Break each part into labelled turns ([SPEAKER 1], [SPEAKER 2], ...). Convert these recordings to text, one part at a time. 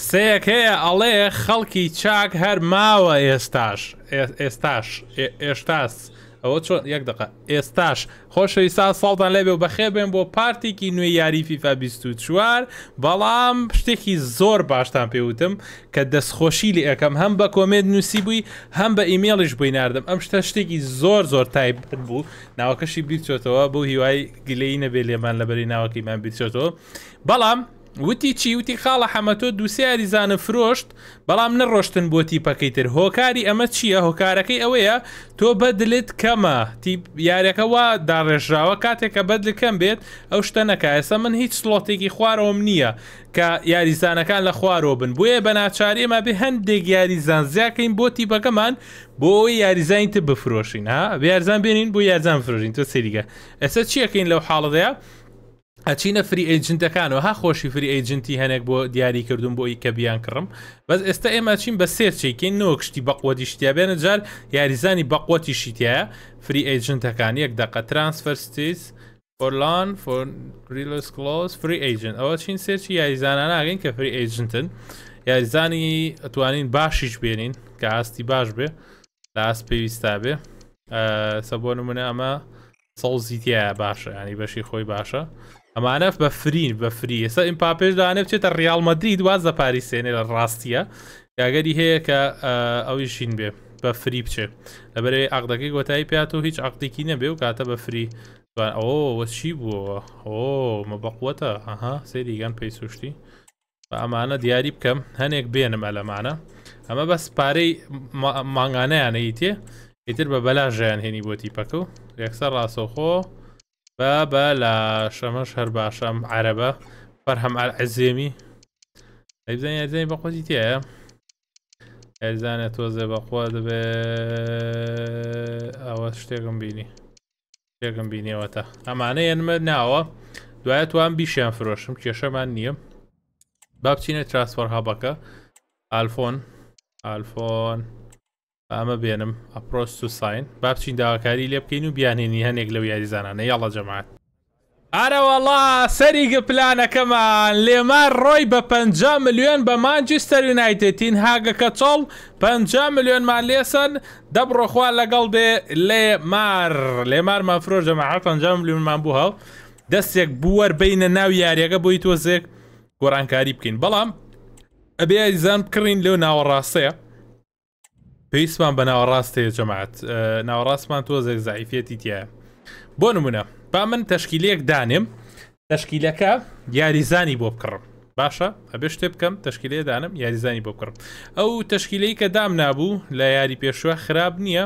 [SPEAKER 1] قسەیەک هەیە ئەڵێ خەڵکی چاک هەر ماوە ئێستاش ئێستاش ئێشتاس ئەوە چۆن یەک دق ئێستاش خۆشەویستا ساڵدان لێبێ و بەخێ بێن بۆ پارتێکی نوێ یاریفیفا 24وار بەڵام شتێکی زۆر باشتان پێوتم کە دەستخۆشی لێ ئەەکەم هەم بە کۆمێت نووسی بووی هەم بە ئیمێڵیش بووی نردم ئەم شتە شتێکی زۆر زۆر تایب بوو ناوەکەشی بیرچێتەوە بۆ هیوای گلەی نەبێ لێمان لەبەری ناوەکەیمان بیرچێتەوە بەڵام وتی چی وتی خاڵە حەمەتۆ دووسیاری زانە فرۆشت بەڵام نەڕۆشتن بۆ تیپەکەی تر هۆکاری ئەمە چییە هۆکارەکەی ئەوەیە تۆ بەدلت کەمە یارەکە وا داڕێژراوە کاتێکە بەدلکەم بێت ئەو شتە نەکایسە من هیچ سلۆتێکی خوارەوەم نییە کە یاریزانەکان لە خوارۆ بن بۆیە بە ناچاریێمە بێ هەندێک یاریزان زیاکەین بۆ تیپەکەمان بۆ یاریزانیتە بفرۆشین ها یارزان بێنین بۆ یارزان فرۆژین تۆ سریگە ئەسە چیەکەین لەو حاڵەیە؟ ئەچینە فری ئەیجنتەکانەوە ها خۆشی فری ئەیجنتی هەنێک بۆ دیاریکردون بۆی کە بیان کڕم بەس ئێستا ئێمە چین بە سێرچێکی نۆ کشتی بەقوەتی شتیابێنە جار یاریزانی بەقوەتی شیتایە فری ئەیجنتەکان یەک دقە ترانسفەرستیز فۆرلان فۆریلس کلۆس فری ئەیجنت ئەوە چین سێرچی یاریزانان ناگەین کە فری ئەیجنتن یاریزانی ئەتوانین باشیش بێنین کە ئاستی باش بێ لە ئاس پێویستا بێ سە بۆ نمونە ئەمە سەڵزیتیە باشە ینی بەشی خۆی باشە. ئەمانە بە فرین بە فری ێستا ئیم پاپێش داانە بچێتە ریالمەدرید واز لە پاریسێنێ لە ڕاستیە یاگەری هەیە کە ئەوی شین بێ بە فری بچێ لەبەرێ عقدەکەی گۆتایی پێات و هیچ عقدێکی نەبێ و کاتە بە فری ئەو وەچی بووەوە ئۆ مە بەقوتە ئەها سریگەن پێی سوشتی بە ئەمانە دیاری بکەم هەنێک بێنم ئەلەمانە ئەمە بەس پارەی ماگانەیانەی تێ ئیتر بە بەلا ژیان هێنی بۆ تیپەکە و یەکسەر ڕاستۆخۆ بابا لا هربا فرهم ئەمەش هەر باشەم عەرەبە بقوة عزێمی ئەیبزانانی یاریزانی بەخۆتی تایە یاریزانێت ب بەخوا دەبێ بيني شتێکم بيني شتێکم اما انا ينمى ناوا دوایە توان بيشان فروشم كيشا نییە نيم بابتيني تراسفۆر هەبەکە الفون الفون ئەمە بێنم ئەپۆست و ساین با بچین داواکاری لێ بکەین و بیانێنی هەنێک لەو یاریزانانە یاڵە جەمات ئارەوەڵا سەریگە پلانەکەمان لێمان ڕۆی بە پ ملیۆن بە مانجیستەر یونایتێتین هاگەکە چۆڵ پ ملیۆنمان لێسن دەبڕۆخوا لەگەڵ دێ لێ مار لێمار مافرۆ جەماعات پ ملیۆنمان بوو هەڵ دەستێک بوەربینە ناو یاریەکە بۆی تۆزێک گۆرانکاری بکەین بەڵام ئەبێ زان بکڕین لەو ناوەڕاستەیە پێویستمان بە ناوەڕاستەیە جەماعات ناوەڕاستمان تۆزێک زایفێتی تایە بۆ نمونە با من تەشکیلەیەک دانێم تەشکیلەکە یاریزانی بۆ بکڕم باشە ئەبێ شتێ بکەم تەشکیلێ دانم یاریزانی بۆ بکڕم ئەو تەشکیلەی کە دام نابوو لە یاری پێشوە خراب نییە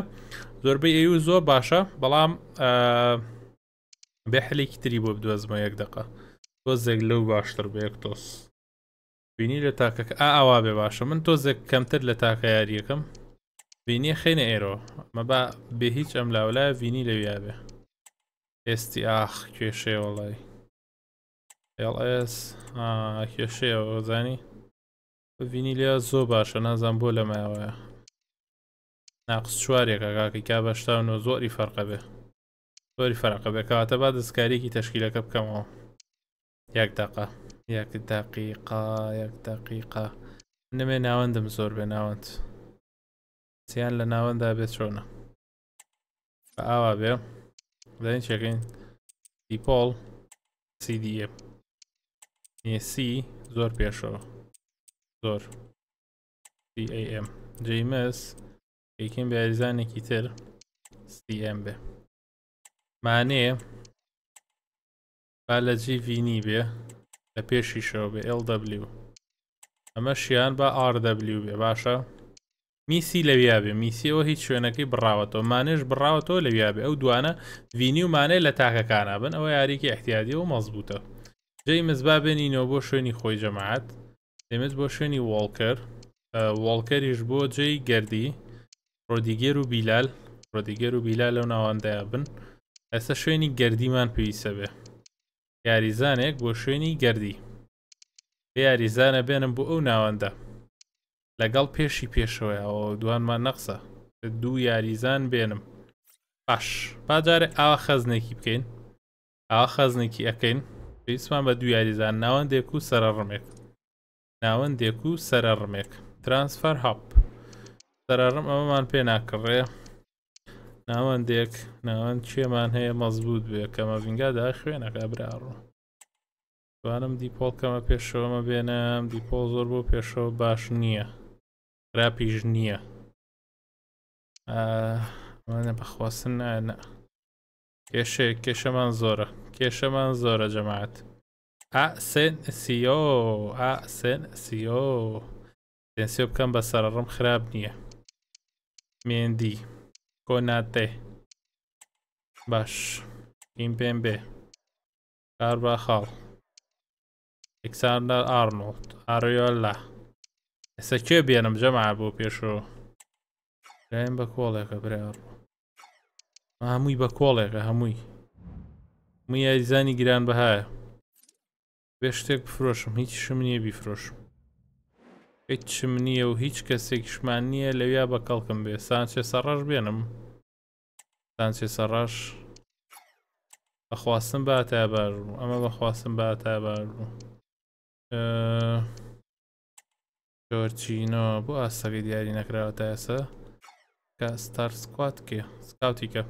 [SPEAKER 1] زۆربەی ئەو زۆر باشە بەڵام بێحلێکی تری بۆ بدوەزمە یەک دقه تۆزێک لەو باشتر بە یەک تۆس بینی لە تاکەکە ئاوا بێ باشە من تۆزێک کەمتر لە تاکە یاریەکەم بینی خێنە ئێرۆ مەبا بێ هیچ ئەم لاولای بینی لەویا بێ ئێستی ئاخ کێشێ وڵی LS کێشەیەوە زانی بینی لێ زۆر باشە نازان بۆ لەمایەوەە ناقس چوارێکە کاکەی کا بەشتاون و زۆری فەرقە بێ زۆری فەرقە بێ کەواتە با دەستکارێکی تەشکیلەکە بکەمەوە یەک دقا یەک دقیقا یەک دقیقا نمێ ناوەندم زۆر بێ ناوەند چیان لە ناوەندا بێت چۆنە بە ئاوا بێ دەین چێکین دیپۆڵ سیDە نێسی زۆر پێشەوە زۆر CAM جیمس یەکین بیاریزانێکی تر CM بێ مانەیە با لە جیڤینی بێ لە پێشیشەوە بێ LW ئەمە شیان بە RW بێ باشە میسی لەویابێ میسیەوە هیچ شوێنەکەی بڕاوەتەوە مانێش بڕاوەتەوە لەویابێ ئەو دوانە وینی ومانێ لە تاکەکانە بن ئەوە یاریکی احتیادی و مەزبووتە جی مزبا بێنینەوە بۆ شوێنی خۆی جەماعات دەمێت بۆ شوێنی وڵکەر وڵکەریش بۆ جێی گردی ڕۆدیگەر و بیلال ڕۆدیگەر و بیلال لەو ناوەندەیە بن ئەستا شوێنی گردیمان پێویستە بێ یاریزانێک بۆ شوێنی گردی یاریزانە بێنم بۆ ئەو ناوەندە لەگەڵ پێشی پێشەوەیەوە دوانمان نەقسە دوو یاریزان بێنم پاش باجارێ ئاوا خەزنێکی بکەین ئاوا خەزنێکی ئەەکەین پێیسمان بە دوو یاریزان ناوەندێک و سرە ڕمێک ناوەندێک و سرە ڕمێک ترانسفەر هەپ سەرڕم ئەمەمان پێ ناکڕێ ناوەندێک ناوەند چێمان هەیە مەزبوط بێ کەمە ڤنگادا خوێنەکە براڕۆ دوانم دیپۆڵ کەمە پێشەوەمە بێنم دیپۆڵ زۆر بۆ پێشەوە باش نییە رابی جنیه آه، من خراپیش نه ئەمانە بەخواستن نە کێشێ کێشەمان زۆرە کێشەمان زۆرە جەماعات ئاسێن سیۆ ئاسێن سیۆ تەنسیۆ بکەم بە سەرڕم خراپ نییە مێندی کناته باش این پێم بێ کار بە خاڵ ارنولد ئارنۆت ئاریۆلا ئێستا کێ بێنم جەما بۆ پێشەوە لایم بە کۆڵێکە برار هەمووی بە کۆڵێکە هەمووی موی یاریزانی گران بەهایە بێ شتێک بفرۆشم هیچ شم نییە بیفرۆشم هیچ شم نییە و هیچ کەسێکیشمان نییە لەویا بە کەڵکم بێ سانچێ سەڕاش بێنم سانچێ سەڕاش بەخواستم با تا بار بوو ئەمە بەخواستم با تا بار بوو جۆرچینۆ بۆ ئاستەقی دیاری نەکراوە تا ئێسا کە ستار سکوات کێ سکاوتی کە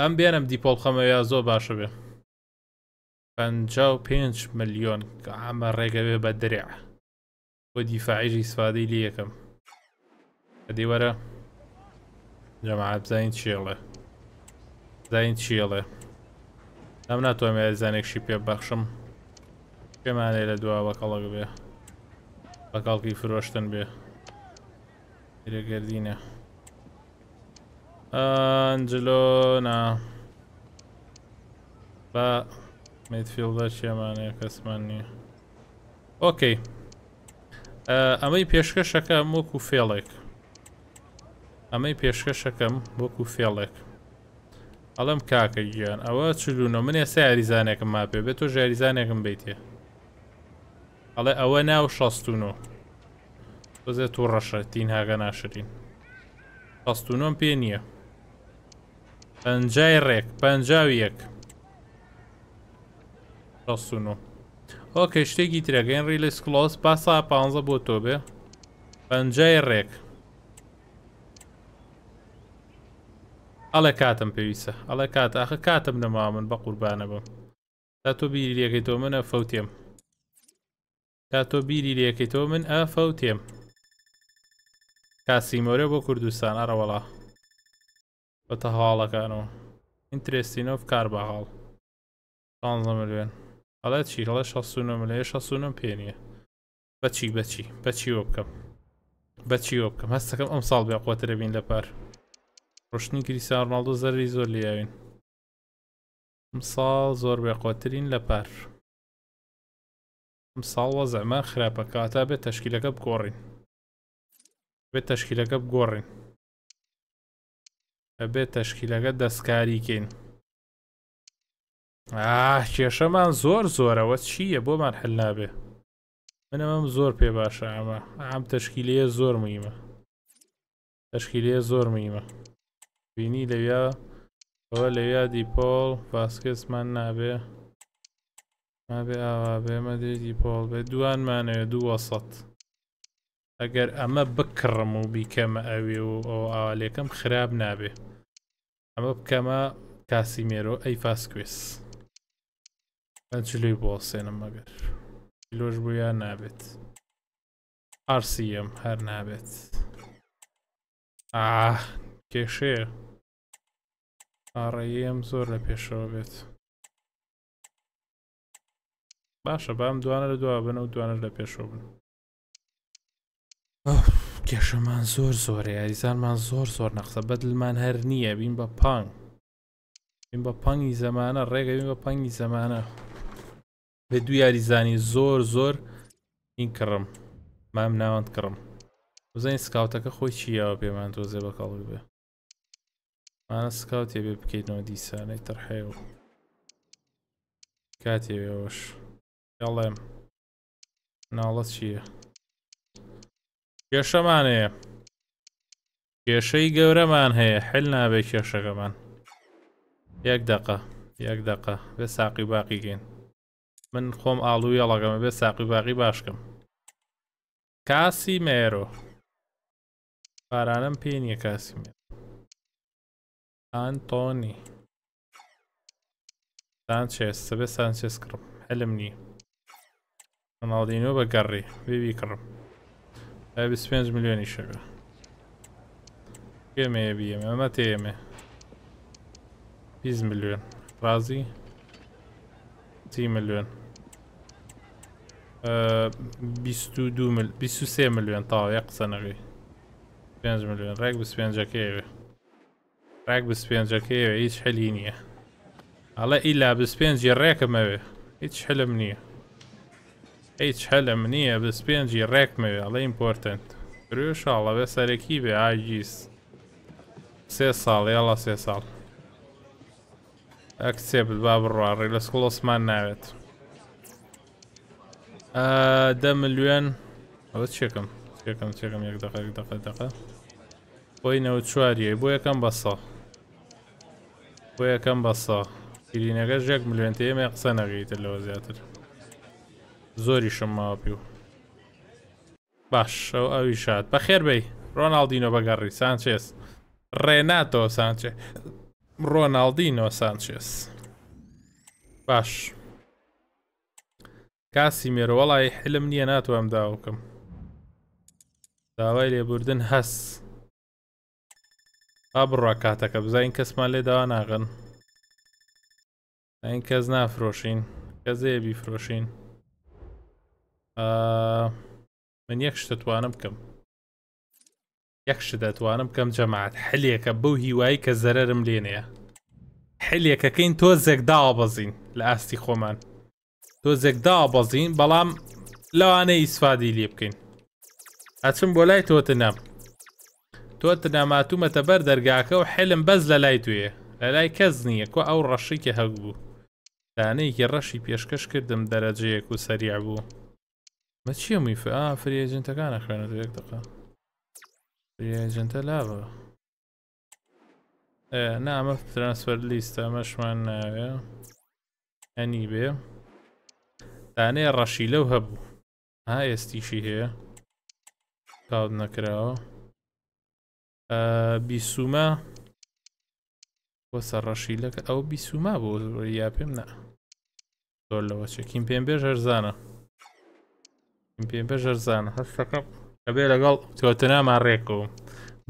[SPEAKER 1] ئەم بێنم دیپۆڵ خەمەوە زۆر باشە بێ پنج و پێنج ملیۆن کە ئەمە ڕێگەوێ بە درێ بۆ دیفاعیژی سوادەی لی یەکەم دیوەرە جەماعات بزانین چێڵێ زانین چێڵێ ئەم ناتوانێت زانێکشی پێ بەخشم پێمانێ لە دواوە کەڵک بێ بەگاڵکی فرۆشتن بێ گردینە ئەنجلۆنا بە میتفیلدە چێمانەیە کەسمان نییە ئۆکەی ئەمەی پێشکەشەکە وەکو فێڵێک ئەمەی پێشکەشەکەم وەکو فێڵێک ئەڵم کاکە گیان ئەوە چلوونە منێ سە یاریزانێکم ما پێ بێت تۆ ژاریزانێکم بیتێ ئەڵێ ئەوە ناو 16 بزێت تو ڕەشە تین هاگە ناشرین 16 پێ نییە پنجای ڕێک پنجاو یەک ڕستونۆ ئۆکە شتێکی ترەگەین ڕیلس کلۆس پاسا پ بۆ تۆ بێ پنجای ڕێک ئەڵە کاتم پێویستە ئەڵە کات ئاخە کاتم نەما من بە قوربانە بم تا تۆ بیریەکەی تۆ منە فەوتێم تا تۆ بیری لەکەی تۆ من ئافەو تێم کاسیمۆرە بۆ کوردستان ئەرەوەڵا بەتە هاڵەکانەوە ئینترستینۆف کار بەهاڵ ملوێن ئەڵێ چی هەڵە 16 ملێ 16 پێ نیە بەچی بەچی بەچی وە بکەم بەچی وە بکەم هەستەکەم ئەم ساڵ بێقوترە بین لە پار ڕشتنی کریسان ڕناڵدۆ زەری زۆر لیاوین ئەم ساڵ زۆر بێقوترین لە پار. ساڵ وەزەمە خراپە کاتا بێت تەشکیلەکە بگۆڕین بێت تەشکیلەکە بگۆڕین ئەبێت تەشکیلەکە دەستکاریکەین کێشەمان زۆر زۆرەوە چییە بۆمان هەل نابێ من ئەمەم زۆر پێ باشە ئەمە ئەم تەشکیلەیە زۆر مویمە تەشکیلەیە زۆر مویمە بینی لەویا ئەوە لەویا دیپۆڵ باسکسمان نابێ ئابێ ئاوا بێمە دێتی پۆڵ بێ دوانمانەوێ دووە سەد ئەگەر ئەمە بکڕم و بیکەمە ئەوێ و ئەو ئاوالێکم خراب نابێ ئەمە بکەمە کاسیمێرۆ ئەی فاسکوێس ئەچلوی بۆسێنم مەگەر لۆژ بوویان نابێت ئارسیم هەر نابێت ئا کێشەیە ئاڕێەم زۆر لە پێشەوە بێت باشە بام دوانە لە دوا بن و دوانش لە پێشۆ بن کێشەمان زۆر زۆرە یاریزانمان زۆر زۆر نەخسە بەدلمان هەر نییە بین بە پانگ بین بە پەنگی زەمانە ڕێگە بین بە پەنگی زەمانە بە دوو یاریزانی زۆر زۆر این کڕم مام ناوەند کڕم بزانین سکاوتەکە خۆی چیەوە پێمان تۆزێ بە کاڵی بێ مانە سکاوتێ بێ بکەیتەوە دیسانەی تەرحەیەوە کاتێەوەش ئەڵێم ناڵەت چییە کێشەمان هەیە کێشەی گەورەمان هەیە حل نابێ کێشەکەمان یەک دقه یەک دقه بێ ساقی باقی گەین من خۆم ئاڵوویە لەگەمە بێ ساقی باقی باشکەم کاسی مێرۆ بارانم پێ نییە کاسی مێ ئانتۆنی سانچێس سەبێ سانچێس کڕم هەلم نییە بقري كرم رونالدینیۆ مليون بێبی كم پێ میلیۆنی شەوە ئێمە بیێمە مليون رازي 20 مليون ڕازی آه، بيستو میلیۆن 23 میلیۆن تاوا یە قسە نەوی 5 بس ڕێک بە راك بس بە پێنجەکەوێ ايش حلينيه على الا بس بە پێنجی ڕێکمەوێ هیچ ايش حلمنيه هیچ هەلم نییە بس پێنجی ڕێکمەوێ ئەڵێ ئیمپۆرتنت درێشاڵە بێ سەرەکی بێ ئاگیس سێ ساڵ یاڵە سێ ساڵ ئەکسێ با بڕواڕێ لە سکڵۆسمان ناوێت دە ملیێن ئەوە چێکم چێکم چێکم یەک دق دق دق بۆی نەوە چواریە بۆ یەکەم بەسە بۆ یەکەم بەسە گرینەکە ژێک ملیێن ئێمە قسە نەگەیتر لەوە زیاتر زۆری شماپی و باش ئەو ئەوی شاد بە خێربەی ڕۆناالدینۆ بەگەڕی سانچێس ڕێناتۆ سانچێ ڕۆناالدینۆ سانچێس باش کاسی مێرۆوەڵی حلم نییە ناتوانم داوکم داوای لێبوردن هەس با بڕە کاتەکە بزین کەسمان لێ داوا ناغن ئەین کەس نافرۆشین کەزێ بیفرۆشین من یەک شتتوانم بکەم یەک ش دەتوانم بکەم جەماعات حلێکە بەو هیوایی کە زەرم لێنەیە حلێکەکەین تۆ زێکداوە بەزین لە ئاستی خۆمان تۆ زێکداوە بەزین بەڵام لەوانەیە ئیسفادی لێ بکەین ئەچم بۆ لای تۆتە نام تۆ تەناماتومەتە بەر دەرگاکە و حلم بەز لە لای توێ لە لای کەس نییە کۆ ئەو ڕەشیکە هەگ بوو دانەیەکی ڕەشی پێشکەش کردم دەرەجەیەک و سەریع بوو ايجنت كان موی فە فریێژنتەکانە فري ايجنت لا فریێژنتە لابە نامە ترانسفير ليست مش معنا ئەنی بێ دانێ ڕەشی لەو هەبوو ها ئێستیشی هەیە تاود نەکراوە بیسومە بۆ سەر ڕەشیلەکە ئەو بیسوما بۆ یا پێم نا زۆر كيم بيم پێم بێژەرزانە بەژەرزان هەستەکە ئەبێ لەگەڵ تۆتەنامان ڕێکوم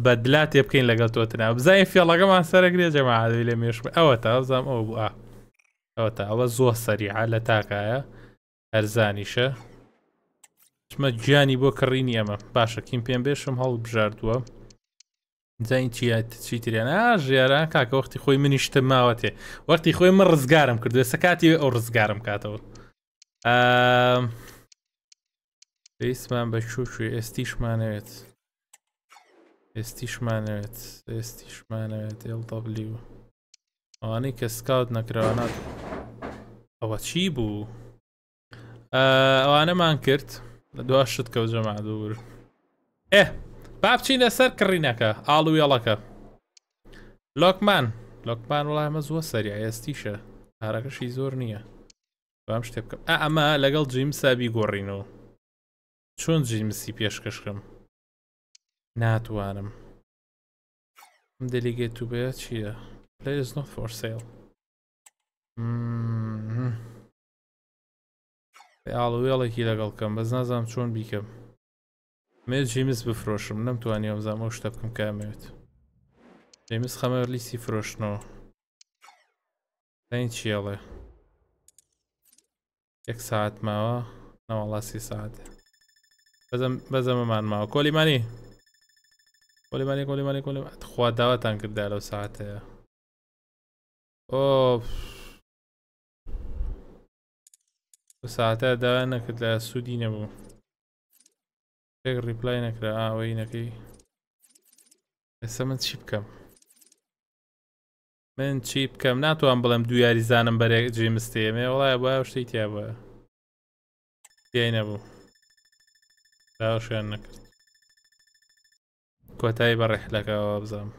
[SPEAKER 1] بەدلا تێ بکەین لەگەڵ تۆتەنا بزای فێڵەکەمان سەرگرێ جەماعادوی لە مێش ئەوە تا بزانام ئەو بووە ئەوە تا ئەوە زۆر سەریعا لە تاکایە هەرزانیشە چمە گیانی بۆ کڕینی ئەمە باشە کیم پێم بێشم هەڵ بژاردووە جاین چیتریانە ژێران کاکە وەختی خۆی منیشتە ماوەتێ وەختی خۆی من ڕزگارم کردو سەکاتی ئەو ڕزگارم کاتەوە. پێیسمان بە چوچوی ئێستیشمانەوێت ئێستیشمانەوێت ئێستیشمانەوێت LW ئەوانەی کە سکاوت نەکراوانات ئەوە چی بوو ئەوانەمان کرد لە دو شت کە جەما دوور ئێ با بچین لەسەر کڕینەکە ئاڵویەڵەکە لۆکمان لۆکمان وڵامە زووە سەری ئێستیشە هارەکەشی زۆر نییە بام شتێ بکەم ئەمە لەگەڵ جیم سابی گۆڕینەوە چۆن جیمسی پێشکەشکم ناتوانم دەلیگەت و بە چییە پلی is not for sale ئاڵوێڵێکی لەگەڵکەم بەس نازانم چۆن بیکەم مێ جیمس بفرۆشم نەمتوانی ئەمزانمە و شتە بکەم کامەوێت جیمس خەمەر لیسی فرۆشنەوە دەین چیڵێ یەک ساعت ماوە نەوەڵاسی ساعتێ بەزەمەمان ماوە کۆلیمانی کۆلیمانی کۆلیمانی کۆلیخوا داواتان کردا لەو ساعتەیە ئۆ ساعتە داوا نەکرد لە سوودی نەبوو ێک ریپلای نەکرا ئەوەی نەکەی ئێستا من چی بکەم من چی بکەم ناتوان بڵم دو یاریزانم بەرێک جێمستێمێ وڵای بە شتی تیا بە دیای نەبوو داوشیان نەکرد کۆتایی بە ڕێحلەکەەوە بزانم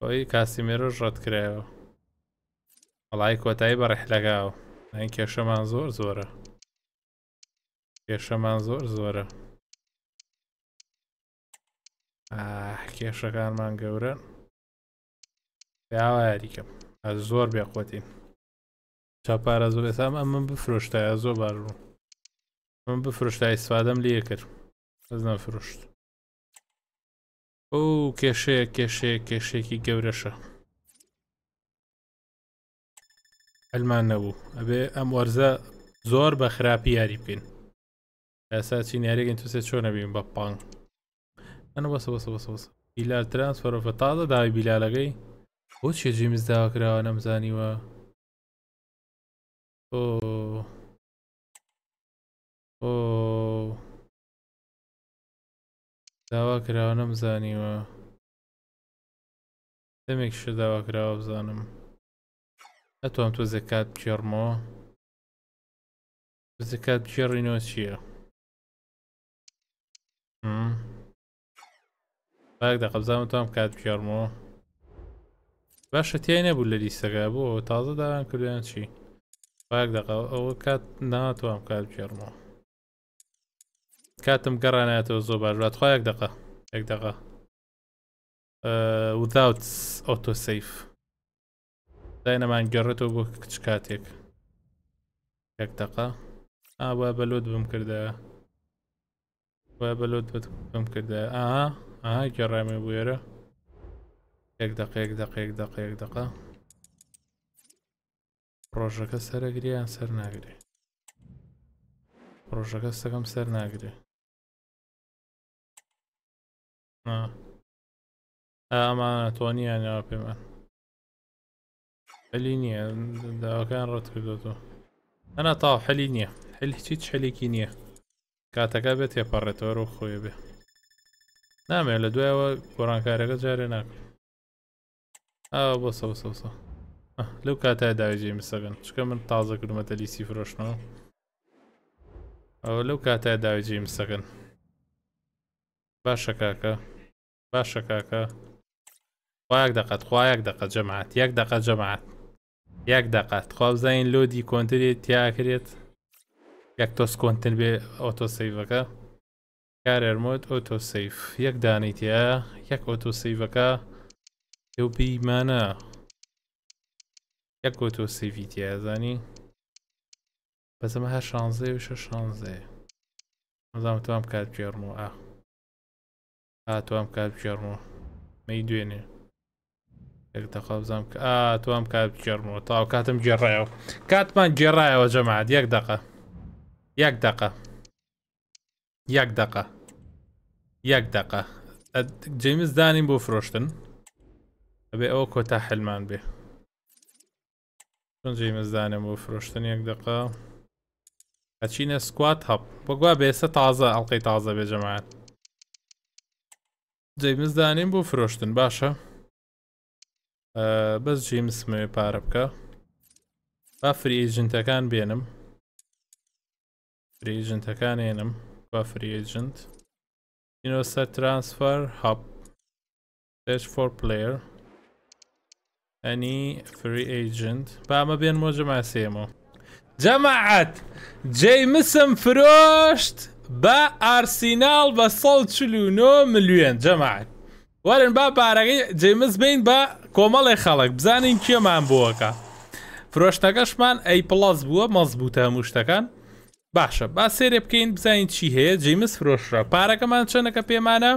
[SPEAKER 1] ئەوی کاسیمێرۆ ڕەت کرایەوە وڵی کۆتایی بە ڕێحلەگاوە ئەین کێشەمان زۆر زۆرە کێشەمان زۆر زۆرە کێشەکانمان گەورن یاواریکەم ئە زۆر بێقوتین چاپارە زۆر ئێسام ئەمە بفرۆشتایە زۆر بارڕوو من بفرشت ئایسفادەم لێ کرد ئەز نەفرشت ئەو کێشەیە کێشەیە کێشێکی گەورەشە ئەلمان نەبوو ئەبێ ئەم وەرزە زۆر بە خراپی یاری بکەین یاسا چینیارێکین تووسێ چۆن نەبین بە پانگ ئەە بەس بەس بەس بەس بیلال ترانسفەرۆفە تازە داوی بیلالەکەی بۆ چێ جیمز داواکراوە نەمزانیوە ئۆ
[SPEAKER 2] داوا کراوە نەمزانیوە
[SPEAKER 1] دەمێک ش داوا کراوە بزانم ئەتوان تۆ زەکات بکێڕمەوە زەکات بکێڕینەوە چییە باگدا قەبزانم تام کات بکێڕمەوە باشە تیای نەبوو لە لیستەکە بوو تازە داوان کردیان چی باگ دقا ئەوە کات ناتوانم کات بکێڕمەوە کاتم گەڕانێتەوە زۆر باشات خوا یەک دقه یەک دقه without ئۆتۆ سیف داینەمان گەڕێتەوە بۆ کچ کاتێک یەک دقه ئاوا بەلۆت بم کردە بەلۆت بم کردە ئا ئا گەڕامێ بێرە یەک دقه یەک دقه یەک دقه یەک دقه ڕۆژەکە سەرەگریان سەر ناگرێ ڕۆژەکە سەکەم سەر ناگرێت ئەمانە تۆنییانەوە پێمان حەلی نییە داواکان ڕەت کردوەوە ئەنا تاو حەلی نییە حل هیچ حەلێکی نییە کاتەکە بێت تێپەڕێتەوە و خۆی بێ نامێ لە دوایەوە گۆڕانکارەکە جارێ ناکە ئاوە بۆ سە سەسە لەو کاتای داویجێ مسەگەن چکە من تازە کردمەتە لیسی فرۆشنەوە ئەوە لەو کاتای داویجێ مسەگەن باشە کاکە باشە کاکە خواک دقەت خوایەک دقەت جەماعات یەک دقەت جەماعات یەک دقات خوازین لۆدی کۆنتری تیاکرێت یەک تۆس کۆنتن بێ ئۆتۆسەیفەکە کارێرمۆت ئۆتۆسەیف یەک دانیتە یەک ئۆتۆسەیفەکە ئەو بیمانە یەک ئۆتۆسەیفیتە زانی بەزەمە هەر شانزێ وشە شانزێ مەزانام توام کات پێرمەوە ئا ئا آه، توام کار بچرمو میدونی دوێنێ یەک زم بزانام کە ئا آه، توام کار بچێڕمەوە تاو کاتم جێڕایەوە کاتمان جرایو جەماعات یک دقه یک دقه یک دقه یک دقه جیمز دانیم بۆ فرۆشتن ئەبێ ئەوە کۆتا حلمان بی چون جیمز دانم بۆ فرۆشتن یەک دقه ئەچینە سکوات هب بگو بێسە تازه ئەڵلقەی تازه به جەماعات جیمزدانیم بۆ فرۆشتن باشە بەس جیمسمێ پارە بکە با فریژنتەکان بێنم فریژنتەکان هێنم با فریژنت ئینۆسەر ترانسفەر هەپ دش فۆر پلر ئەنی فری ئەیجنت بامە بێن مۆجە ماسێمەوە جەماعەت جەیمسم فرۆشت بە ئارسینال بە سەڵ چلوونۆ ملیێن جەماعات وەرن با پارەکەی جێمز بین بە کۆمەڵی خەڵک بزانین کێمان بووەکە فرۆشتەکەشمان ئەی پڵاس بووە مەزبووتە هەموو شتەکان باشە با سێرێ بکەین بزانین چی هەیە جیمز فرۆشرە پارەکەمان چەندەکە پێمانە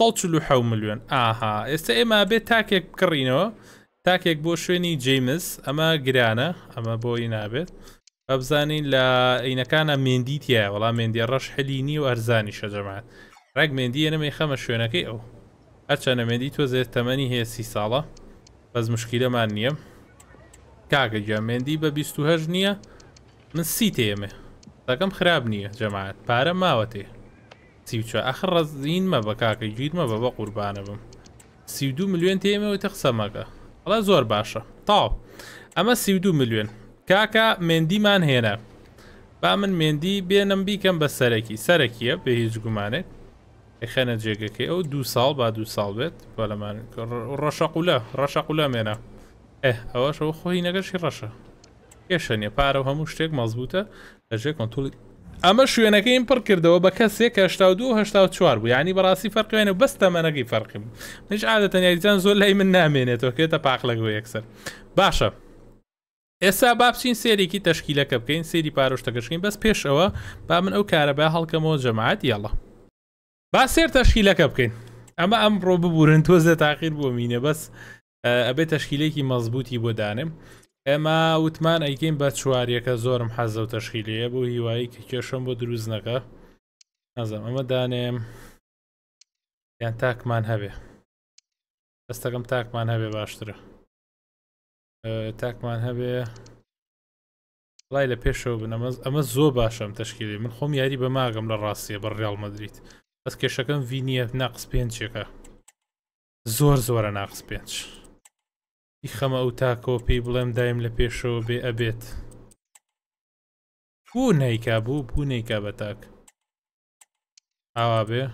[SPEAKER 1] 1 میلیۆن ئاها ئێستا ئێمە بێت تاکێک بکڕینەوە تاکێک بۆ شوێنی جیمز ئەمە گرانە ئەمە بۆی نابێت بزانین لە عینەکانە مێندی تایە وەڵام مێندی ڕەش حلینی و ئەرزانی شەجەمات ڕێک مێندیە نەمەی خەمە شوێنەکەی ئەو هەرچەنە مێندی تۆزێت تەمەنی هەیە سی ساڵە بەس مشکیلەمان نییە کاکە گوێ مێندی بە 28 نییە من سی تێمێ دەکەم خراب نییە جەماعات پارە ماوەتێ سیچە ئەخ ڕزین مە بە کاکەی گیرمە بە بە قوربانە بم سی دو میلیۆن تێمەوە تەخسەمەکە ئەڵە زۆر باشە تاو ئەمە سی دو میلیۆن کاکە مێندیمان هێنا با من مێندی بێنم بیکەم بە سەرەکی سەرەکیە بە هیچ گومانێت خەنە جێگەکەی ئەو دو ساڵ با دو ساڵ بێت بۆ لەمان ڕەشەقولە ڕەشەقولە مێنە ئە ئەوەش ئەو خۆی نەگەشی ڕەشە کێشەنیە پارە هەموو شتێک مەزبوتە لەژێ کۆنتترلی ئەمە شوێنەکەیم پڕ کردەوە بە کەسێک هشتا دوهشتا چوار بوو ینی بەڕاستی فەرقێنە بەستە مەەکەی فەرقیم نش عادەتەن یاریجان زۆر لای من نامێنێتەوە کێتە پاقلەگەوە یەکسەر باشە. ئێستا با بچین سێرێکی تەشکیلەکە بکەین سێری پارۆشتەکەشکین بەس پێشەوە با من ئەو کارەبە هەڵکەمەوە جەماعات یاڵە با سێر تەشکیلەکە بکەین ئەمە ئەمڕۆ ببورن تۆزە تاقیر بۆ مینە بەس ئەبێ تەشکیلێکی مەزبوطی بۆ دانم ئێمە وتمان ئەیکەین بە چواریەکە زۆرم حەزە و تەشکیلەیە بۆ هیوایی کە کێشم بۆ دروستنەکە نەزم ئەمە دانێم یان تاکمان هەبێ دەستەکەم تاکمان هەبێ باشترە تاکمان هەبێ لای لە پێشەوە بنەمە ئەمە زۆ باشم تشکیلی من خۆم یاری بە ماگەم لە ڕاستیە بە ڕێڵ مدریت بەس کێشەکەم ڤینیە ناقس پێنجێکە زۆر زۆرە ناقس پێنج ی خەمە ئەو تاکەوە پێی بڵێم دایم لە پێشەوە بێ ئەبێت بوو نیکا بوو بوو نیکا بە تاک ئاوا بێ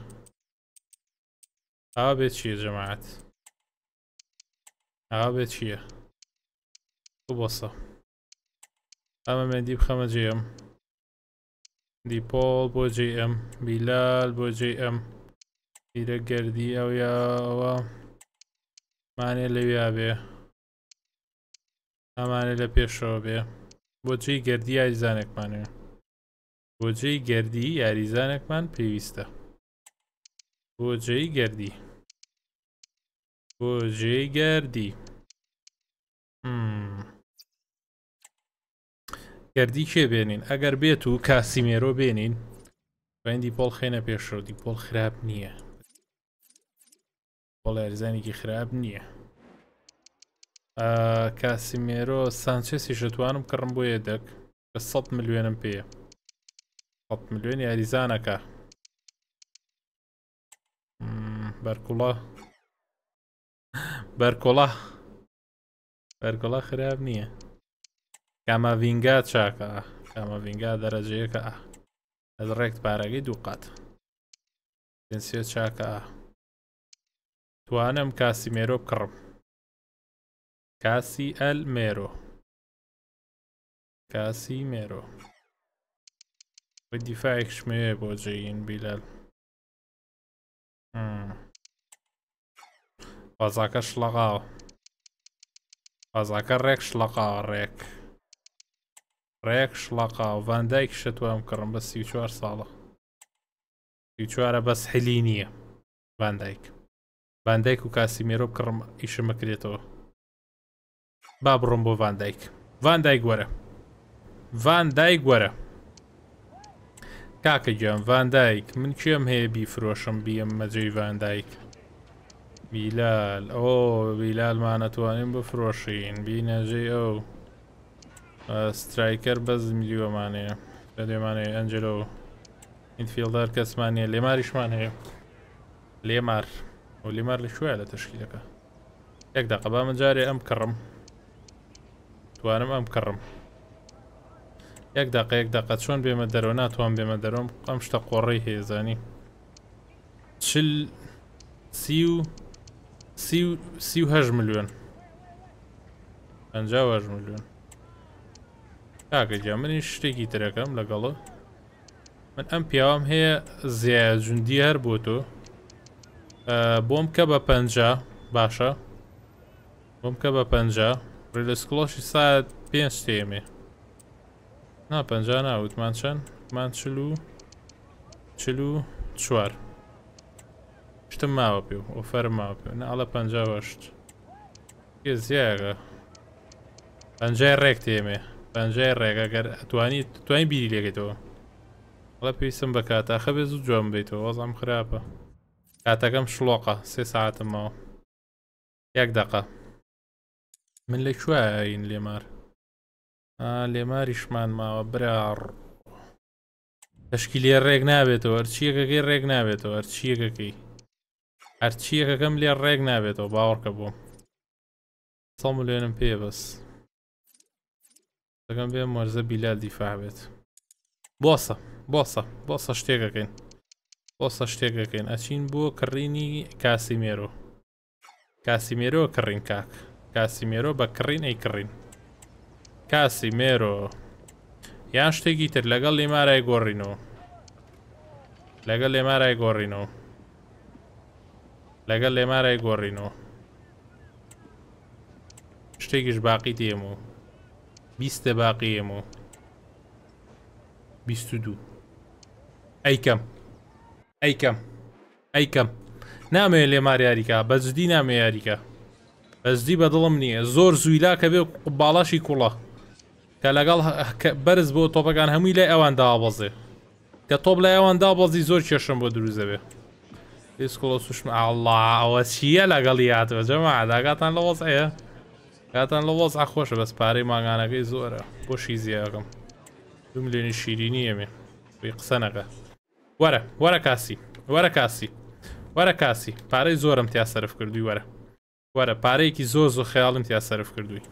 [SPEAKER 1] ئاوا بێت چیە جەماعات ئاوا بێت چییە ببۆسە ئەمە مێدی بخەمە جێم دیپۆڵ بۆ جێم بیلال بۆ جێم پیرە گەردی ئەو یاوە مانێ لەویا بێ ئەمانێ لە پێشەوە بێ بۆچی گەردی یاریزانێکمانێ بۆجێی گەردی یاریزانێکمان پێویستە بۆجێی گەردی بۆجێی گەردی کردی کێ بێنین ئەگەر بێت و کاسیمێرۆ بێنین بەندی پۆڵ خێنە پێشڕۆدی پۆل خراپ نییە پۆڵ ئەرزانێکی خراپ نییە کاسیمێرۆ سانچێسی شتوانم کڕم بۆ یەدەک بە 100 ملیێنم پێە ملیۆن یاریزانەکە بەرکوڵە بەرکۆڵە بەرگۆڵە خراب نییە کاماڤینگا چاکە کاماڤینگا دەرەجەیەکە لە ڕێکت پارەگەی دوو قات پێنسیە چاکە توانم کاسی مێرۆ بکڕم کاسی ئەل مێرۆ کاسی مێرۆ بە دیفاعێکشمێ بۆ جێین بیلال بازاکە شلەقاوە بازاکە ڕێک شلەقا ڕێک ڕێک شڵقا و ڤاندایکیشە توام کڕم بە سی چوار ساڵە چوارە بەس حلی نییە ڤاندایک ڤاندایک و کاسیمێرۆ بکڕم ئیشمەکرێتەوە با بڕم بۆ ڤاندایک ڤاندایک وەرە ڤاندایک وەرە کاکە گوێم ڤاندایک من کێم هەیە بیفرۆشم بیەم مەجێی ڤاندایک بیلال ئەو بیلالمانەتوانین بفرۆشین بینەجێ ئەو سترایکەر بەز میلیوەمانەیە لە دوێمانەیە ئەنجلۆ و ئینفیلدار کەسمانە لێماریشمان هەیە لێمار و لێمار لە شوێ لە تشکیلەکە یەک دەقەبا من جارێ ئەم کڕم توانم ئەم کڕم یەک دقه یەک دقت چۆن بێمە دەرەوە ناتوان بێمە دەرەوەم ئەم شتە قۆڕی هێزانی چل سی و سی و سی و هەژ ملیۆن 5 میلیۆن کاکەجیا منی شتێکی ترەکەم لەگەڵە من ئەم پیاوام هەیە زیاجوندی هەر بۆ تۆ بۆم کە بە پنج باشە بۆم کە بە پنج ڕێ لە سکلۆشی ساعت پێنج تێمێ نا پنج ناوتمان چەند مان چل و چل و چوار شتم ماوە پێ و ئۆفەر ماوە پێ نەڵە پنج وەشت زیاگە پنجای ڕێک تێمێ پەنجای ڕێگەگەر ئەتوانی توانی بیری لێگەیتەوە بەڵە پێویستم بە کاتاخە بێ زوو جۆم بیتەوە وەزام خراپە کاتەکەم شلۆقە سێ ساعتمەوە یەک دقە من لە کوین لێمار لێماریشمان ماوە برار تشکیلێ ڕێک نابێتەوە هەرچیەکەکەی ڕێک نابێتەوە هەرچیەکەکەی هەرچیەکەکەم لێ ڕێک نابێتەوە باوەڕکە بووم سەڵ لێنم پێ بەست دەگەم بێ مەرزە بیلا دیفاع بێت بۆسە بۆسە بۆسە شتێکەکەین بۆسە شتێکەکەین ئەچین بۆ کڕینی کاسیمێرۆ کاسیمێرۆ کڕین کاک کاسیمێرۆ بە کڕین ئەی کڕین کاسیمێرۆ یان شتێکی تر لەگەڵ لێمارای گۆڕینەوە لەگەڵ لێمارای گۆڕینەوە لەگەڵ لێمارای گۆڕینەوە شتێکیش باقی دێمەوە بیستە باقی ئێمە بیست و دوو ئەیکەم ئەیکەم ئەیکەم نامێ لێ ماریاریکە بەجددی نامێ یاریکە بەزدی بە دڵم نییە زۆر زویلا کە بێ باڵاشی کوڵە کە لەگەڵ بەرز بۆ تۆپەکان هەمووی لای ئەوان دابەزێ کە تۆپ لای ئەوان دابەزی زۆر کێشم بۆ دروزەبێ هیچ کوڵە سوشم ئاڵڵا ئەوە چییە لەگەڵی یاتەوە جەما ئاداگاتان لە وەزەیە کاتان لە وەز ئاخۆشە بەس پارەی ماگانەکەی زۆرە بۆ شیزیەکەم دو ملیێنی شیرینی ئەمێ بی قسە نەکە وەرە وەرە کاسی وەرە کاسی وەرە کاسی پارەی زۆرم تیا سەرف کردووی وەرە وەرە پارەیەکی زۆر زۆ خەیاڵم تیا سەرف کردووی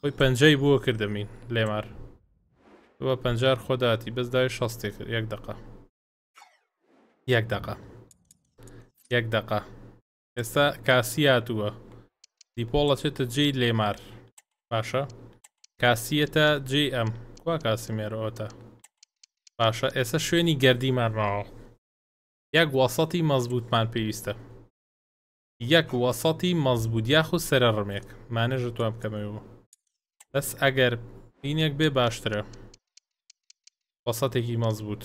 [SPEAKER 1] خۆی پەنجەی بووە کردەمین لێمار وە پەنجار خۆداتی بەس داوی شەستێ کرد یەک دقا یەک دقا یەک دقا ئێستا کاسی هاتووە دیپۆڵ ئەچێتە جێی لێمار باشە کاسیەتە جێ ئەم کوا کاسیمێرەوەتە باشە ئێستا شوێنی گردیمانڕاوە یەک وەسەتی مەزبوطمان پێویستە یەک وەسەتی مەزبوط یاخود سرە ڕمێک مانەژە توان بکەمەوە بەس ئەگەر بینێک بێ باشترە وەسەتێکی مەزبوط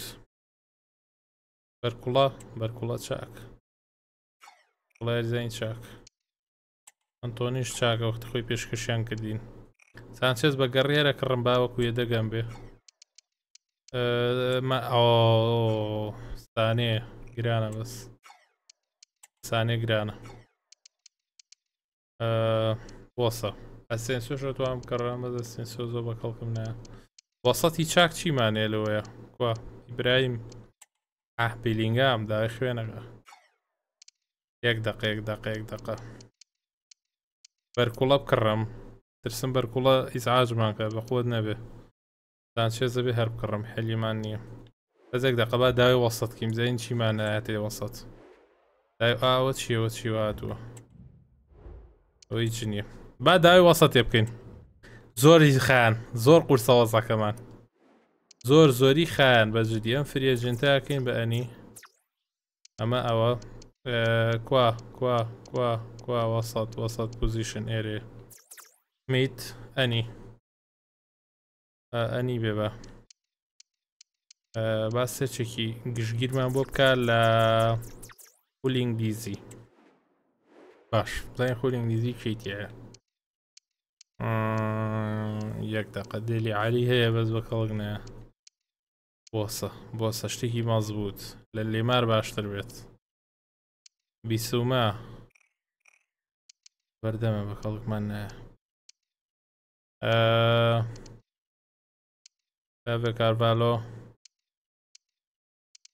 [SPEAKER 1] بەرکوڵە بەرکوڵە چاک بڵێ زین چاک ئەنتۆنیش چاکە وەخت خۆی پێشکەشیان کردین سانچێز بە گەڕێرە کە ڕمباوەکو یە دەگەم بێ ستانێ گرانە بەس سانێ گرانە بۆسە ئەسێنسۆشتوام کەڕام بەدە سنسۆ زۆ بە کەڵکم نایە وەسەتی چاک چیمانێ لەوەیە کووە ئیبراهیم ئاپیلینگام دای خوێنەکە یەک دقەیەک دقەیەک دقە بەرکوڵە بکڕم ترسم بەرکوڵە ئیزعاجمان کە بە خۆت نەبێ دانشێزە بێ هەر بکڕم حەلیمان نییە بەزێک دەقەبا داوای وەسەت کیم زەین چیمان نایەتێ وەسەت دای ئاوە چیەوە چی واتووە ئەوی چ نییە با داوای وەسەت تێ بکەین زۆری خیان زۆر قورسەوە زەکەمان زۆر زۆری خیان بە جدی ئەم فرێژنتاکەین بە ئەنی ئەمە ئەوە کوا کوا کوا کوا وسط وسط پوزیشن ئێرێ میت ئەنی ئەنی بێبە با سێچێکی گشتگیرمان بۆ بکە لە خولینگ دیزی باش بڵێن خولینگ دیزی کەیتە یەک دەقە دێلی عالی هەیە بەس بە کەڵک نەیە بۆسە بۆسە شتێکی مەز بوت لە لێمار باشتر بێت به بەردەمە من نه به به کارڤالۆ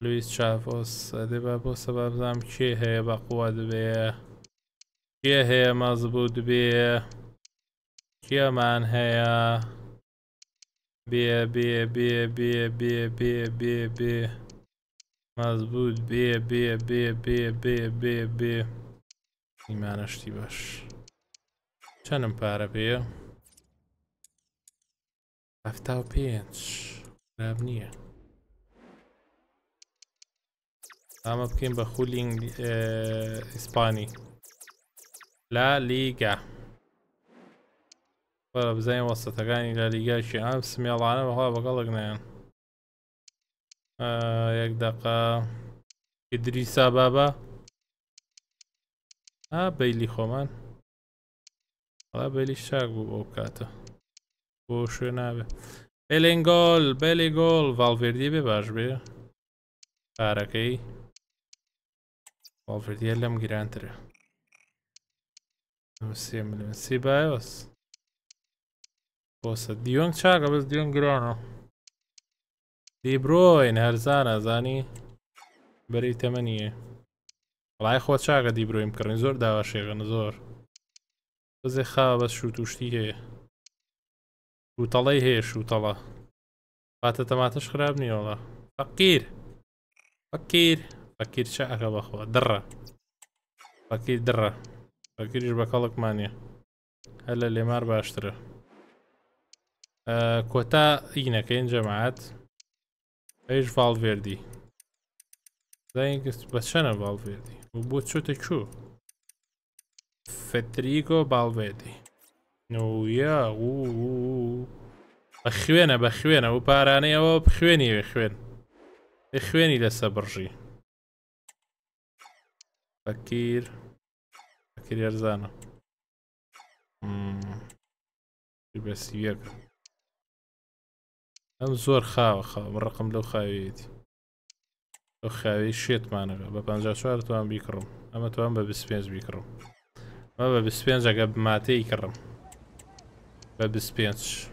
[SPEAKER 1] لویس چافۆس دێ بە بۆ سەبە بزانام کێ هەیە به بیه؟ بیه کێ هەیە مضبوط بیه بیه من هەیە بیه بیه بیه بیه بیه بیه بیه مەزبوط بێ بێ بێ بێ بێ بێ بێ ئیمانەشتی باش چەندم پارە پێە هەفتا و پێنج خراب نییە ئامە بکەین بە خولینگ ئیسپانی لا لیگا بەرە بزانین وەستەتەکانی لا لیگاشی ئەم سمێڵانە بەخوا بەگەڵک نەیەن یەک دقا ئیدریسا بابا ئا بەیلی خۆمان ئەڵا بەلی شاک بوو بۆ کاتە بۆ شوێ نابێ بلنگۆل بەلیگۆڵ ڤالڤێردی بێ باش بێ پارەکەی ڤالڤردیە لەم گرانترە سێ میلیۆن سی باوەس بۆسە دیۆنگ چاکە بەس دیۆن گرانەوە دیبرۆین هەرزان ئازانی بەری تەمەنیە وڵای خۆ چاگە دیبرۆیم کڕین زۆر داواشێغن زۆر بزێ خا بەس شووت وشتی هەیە شوتەڵی هەیە شوتەڵە باتە تەماتەش خراب نیوەڵە فەقیر فەقیر فەقیر چە ئەگە بەخۆ دڕە فەقیر دڕە فەقیریش بە کەڵکمانە هەل لە لێمار باشترە کۆتا ئینەکەین جەماعات Ești Valverde. Dai în spățenă Valverde. Mă buțiute ciu. Fetrigo Valverde. Nu, ia, que é u. Bachuena, que é parane, o, que que é é. bachueni, bachuen. Bachueni de să bărži. Fakir. Fakir Iarzana. Mmm. Trebuie să-i ئەم زۆر خاوە ڕقم لەو خاویەتی ئەو خاوی شێتمانەکە بە 54 توان بیکڕم ئەمە توان بە 25 بیکڕم ئەمە بە 25 ئەگە ماتەی کڕم بە 25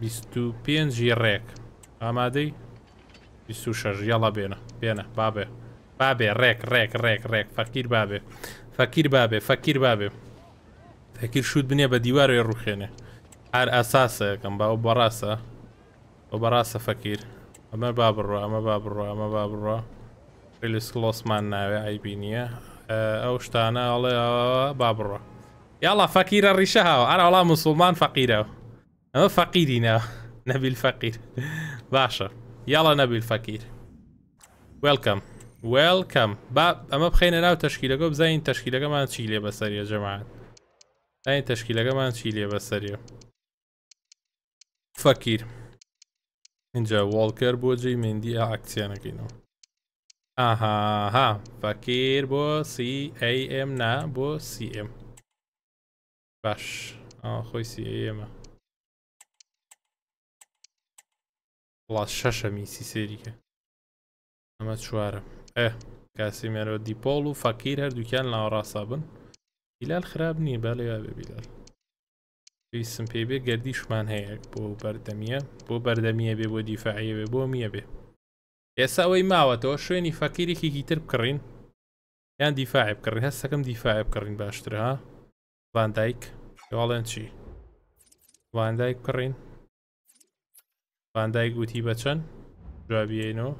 [SPEAKER 1] 25 ڕێک ئامادەی 26 یاڵا بێنە بێنە بابێ بابێ ڕێک ڕێک ڕێک ڕێک فەکیر بابێ فەکیر بابێ فەکیر بابێ فەکیر شوود بنێ بە دیوارێ ڕوخێنێ على اساسه كان باب براسه وبراسه فكير اما باب الرؤى اما باب الرؤى اما باب الرؤى فيلس كلوس مان ناوي عيبينيه او شتانا الله آه، باب الرؤى يلا فقير الريشه انا والله مسلمان فقيره اما فقيرنا نبي الفقير باشا يلا نبي الفقير ويلكم ويلكم باب اما بخينا ناو تشكيله قوب زين تشكيله كمان تشيليه بسريه جماعه زين تشكيله كمان تشيليه بسريه فەکیر اینجا واڵکەر بۆ جێ مندی ئاکسیانەکەینەوە ئاهاها فەکیر بۆ سیM نا بۆ سیM باش خۆی سیMە وڵات شەشەمی سیسێریکە ئەمە چوارە ئە کاسیمێرۆ دیپۆڵ و فەکیر هەردووکیان ناوەڕاستە بن هیلال خراپ نییە بەڵێ بیلال ویسم پێ بێ گردیشمان هەیە بۆ بەردەمیە بۆ بەردەمیە بێ بۆ دیفاعیە بێ بۆ میە بێ ئێستا ئەوەی ماوەتەوە شوێنی فەکیرێکی هیتر بکڕین یان دیفاع بکڕین هەستەکەم دیفاع بکڕین باشترها ڤاندایک یاڵێن چی ڤاندایک بکڕین ڤاندایک گوتی بە چەند جوابیینەوە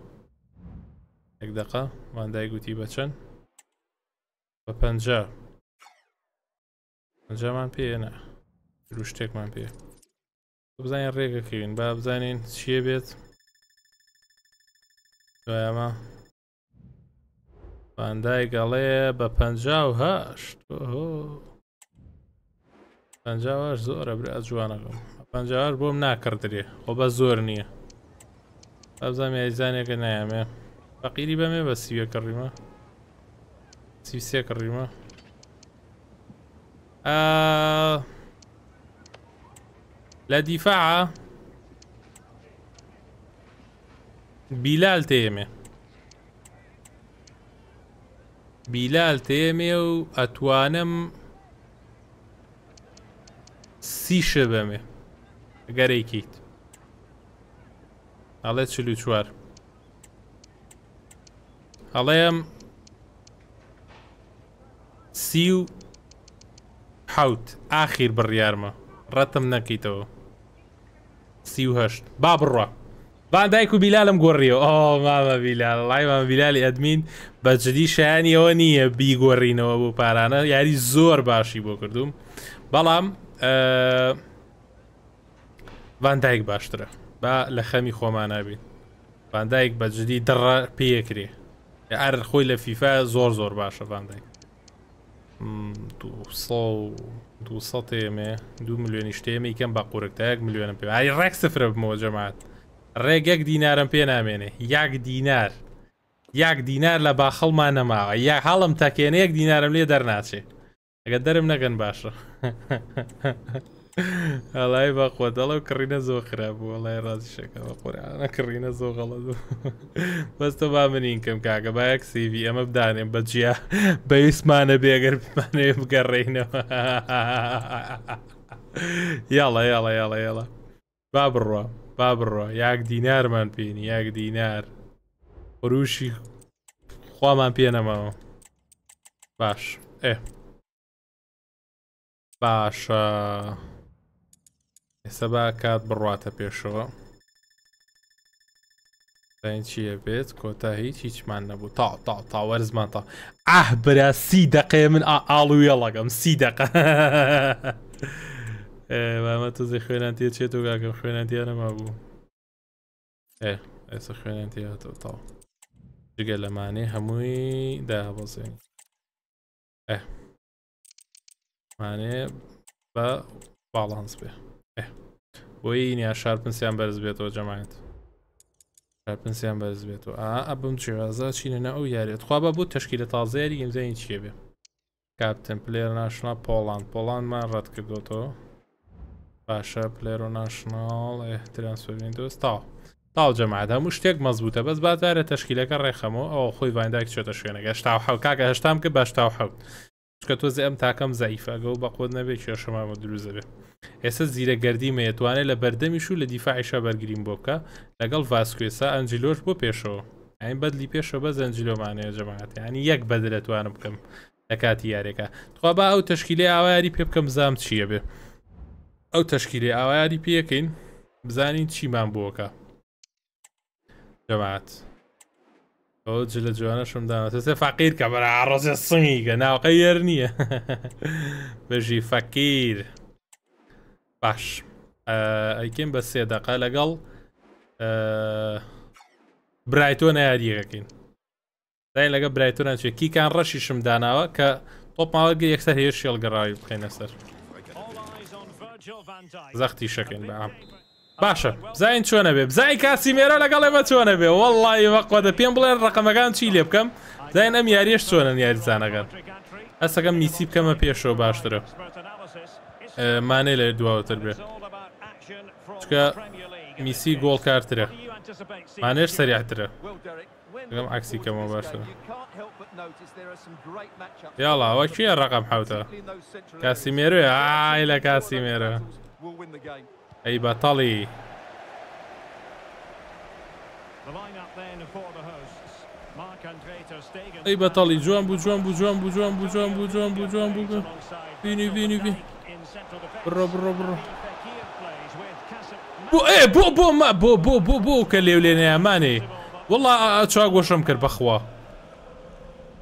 [SPEAKER 1] یەک دقا ڤاندایک گوتی بە چەند بە پەنجا پەنجامان پێێنە رو شتێکمان پێ بزانین ڕێگەکەوین با بزانین چیە بێت دوایەمە باندای گەڵەیە بە پەنجا و هەشت پەنجاوەش زۆرە بر ئە جوانەکەم پەنجاوەش بۆم ناکردێ خۆ بە زۆر نییە بابزانام یاریزانێکە نامێ فەقیری بەمێ بە سیوە کڕیمە سیسێ کڕیمە ئا لە دیفاع بیلال تێمێ بیلال تێمێ و ئەتوانم سیشە بەمێ گەرەیکیت ئەڵێ چلو چوار ئەڵێم سی و حوت ئاخیر بڕیارمە ڕەتم نەکەیتەوە سیهشت با بڕە بان دایک و بیلالم گۆڕیەوە ئەو مامە بیلال لایمە بیلالی ئەدمین بە جدی شایانیەوە نییە بیگۆڕینەوە بۆ پارانە یاری زۆر باشی بۆ کردوم بەڵام وان دایک باشترە با لە خەمی خۆمان نبین وان دایک بە جدی دڕ پێیەکرێ ئەر خۆی لە فیفا زۆر زۆر باشە وان دایک 200 ئێمێ دو میلیۆنی شتێمە یکەم بە قورکتەیەک میلیۆنم پێ ئاری ڕێک سفرە بمەوە جەمات ڕێگەک دینارم پێ نامێنێ یاک دینار یاک دینار لە باخەڵمان نەماوە یا هەڵم تاکێنەیەک دینارم لێ دەرناچێ ئەگە دەرم نەگەن باشە. هەڵای باخۆ دەڵە و کڕینە زۆر خراپبوو وڵای ڕازیشەکەەوە قورانە کڕینە زۆ غەڵەت بەستە با منینکەم کاگە با یەکسیوی ئەمە بدانێن بەجیا بە ئیسمانە بێگەر بمانێ بگەڕێینەوە یاڵە یاڵە یاڵە یاڵە با بڕوە با بڕوە یاک دینارمان پێینی یاک دینار ڕوشی خوامان پێنەماوە باش ئێ باشە ئێستا با کات بڕاتە پێشەوە چیە بێت کۆتا هیچ هیچمان نەبوو تا تا تاوەرزمان تا ئاه برا سی دەقێ من ئاڵویە لەگەم سی دق ئێمە توزی خوێنان تێ چێت و گاگەم خوێنان دیە نەما بوو ئێ ئێستا خوێنان تێتەوە تا جگە لەمانێ هەمووی دابەزێن ئێ مانێ بە باڵانس بێ بۆی نیا شار پنسیان بەرز بێتەوە جەماعێت پنسیان بەرز بێتەوە ئا بم چێوازە چینە ئەو یاریێت خوا بە بوو تشکیلە تازیری ئیمزانی چیە بێ کاپتن پلێر ناشنا پۆڵان پۆڵانمان ڕەت کردوتەوە باشە پلێر و ناشناڵ ئەترانسفرین دۆستاوە تاو جەماعدا هەموو شتێک مەزبووتە بەس بازارە تشکیلەکە ڕێخەمەوە ئەو خۆی ڤاینداک چێتە شوێنەکە شتا حو کاکە هەشتام کە باشتا حوت چکە تۆ زی ئەم تاکەم زاییفەگە و بە خۆت نەبێت کێشەمامە دروزە بێت ئێستا زیرەگەردیمە ئەتوانێت لە بەردەمیش و لە دیفاعیشە بەرگریم بۆ بکە لەگەڵ ڤاسکوێسا ئەنجلۆش بۆ پێشەوە ئەین بەدلی پێشە بە زەنجلۆمانەیە جەماعات ینی یەک بەدە دەتوانم بکەم لە کاتی یاریەکە تخوا با ئەو تشکیلی ئاواری پێ بکەم زام چییە بێ ئەو تشکیلی ئاواری پێەکەین بزانین چیمان بۆکە جەماعات. جلە جوانەشم داوەێ فەقیر کە بەرا ڕۆژە سنگی کە ناوقە یەر نییە بەژی فەقیر باش ئەیکەین بە سێدەقا لەگەڵ برایتۆ نایاریەکەین دای لەگە برایتۆران چێ کیکان ڕەشیشم داناوە کە تۆپماوەگە یەکسەر هێر شێڵ گەڕاوی بخینە سەر زەختی شەکەین بەام باشە زین چۆنە بێ بزای کاسی مێرە لەگەڵ ئێمە چۆنە بێ وڵی وەقوە دە پێم بڵێن ڕقمەکان چی لێ بکەم زین ئەم یاریش چۆنە یاریزانەکەن ئەسەکەم میسی بکەمە پێشەوە باشترە. مانێ لە دواوەتر بێ چکە میسی گۆڵ کارترە مانێش سریعترە لەم عکسی کەمە باشە یاڵاوە کیە ڕقم حوتە کاسیمێرو ئای لە کاسیمێرە ئەی بەتەڵی ئەی بەتەڵی جوان بوو جوان بوو جوان بوو جوان بوو جوان بوو جوان بوو جوان بوو بینی بینی بینی بڕۆ بڕۆ بڕۆ بۆ بۆ ما بۆ بۆ بۆ بۆ کە لێو لێنەیەمانێ وڵا چا گۆشم کرد بەخوا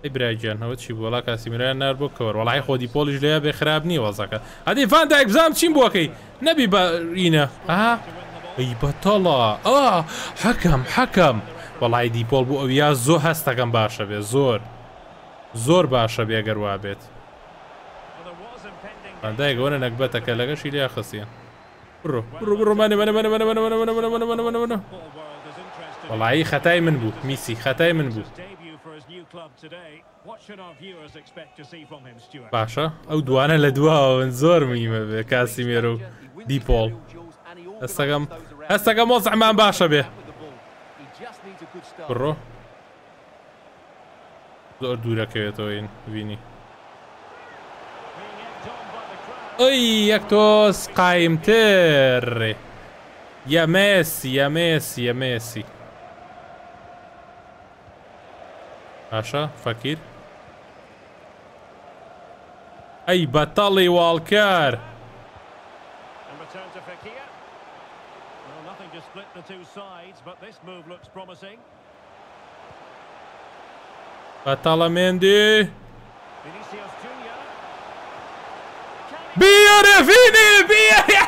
[SPEAKER 1] ئەی برایگیان هەوە چی بۆڵا کاسیمیران نار بۆ کەەوە وڵای خۆدی پۆلیش لێ بێ خراب نیە وەزەکە ئەدی فان دایکزام چیم بۆکەی نەبی بەڕینە ئا ئەی بەتەڵە ئا حەکەم حەکەم وەڵای دیپۆل بوو ئەویا زۆ هەستەکەم باشە بێ زۆر زۆر باشە بێگەر وا بێت دایگە وەنە نەکبەتەکە لەگەشی برو برو برو ماني ماني ماني ماني ماني ماني ماني ماني ماني ماني ماني ماني والله وەڵایی ختاي من بو ميسي ختاي من بو باشا او دوانا لە ونزور ميما بكاسي ميرو دي بول و دیپۆڵ وزع مان باشا بيه برو بڕۆ دورا كيوتوين این اي يكتوس قايمتر يا ميسي يا ميسي يا ميسي اشا فكير اي بطلي والكار بطل مندي بير فيني بير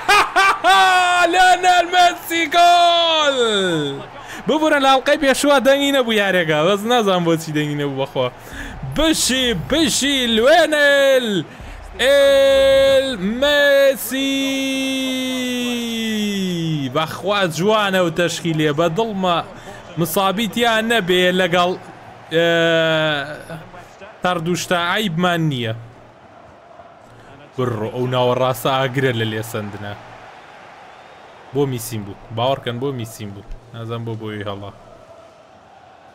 [SPEAKER 1] لنا الميسي جول ببورن لالقي بيشوا دنين ابو يارقا بس نظام بوتي دنين ابو بخوا بشي بشي لوين ال الميسي بخوا جوانا وتشكيلية بدل ما مصابيتي انا بيه لقل أه... تردوشتا عيب مانية بڕۆ ئەو ناوە ڕاستە ئاگرە لە لێ سندە بۆ میسیم بوو باوەڕکەن بۆ میسیم بوو نازان بۆ بۆی هەڵە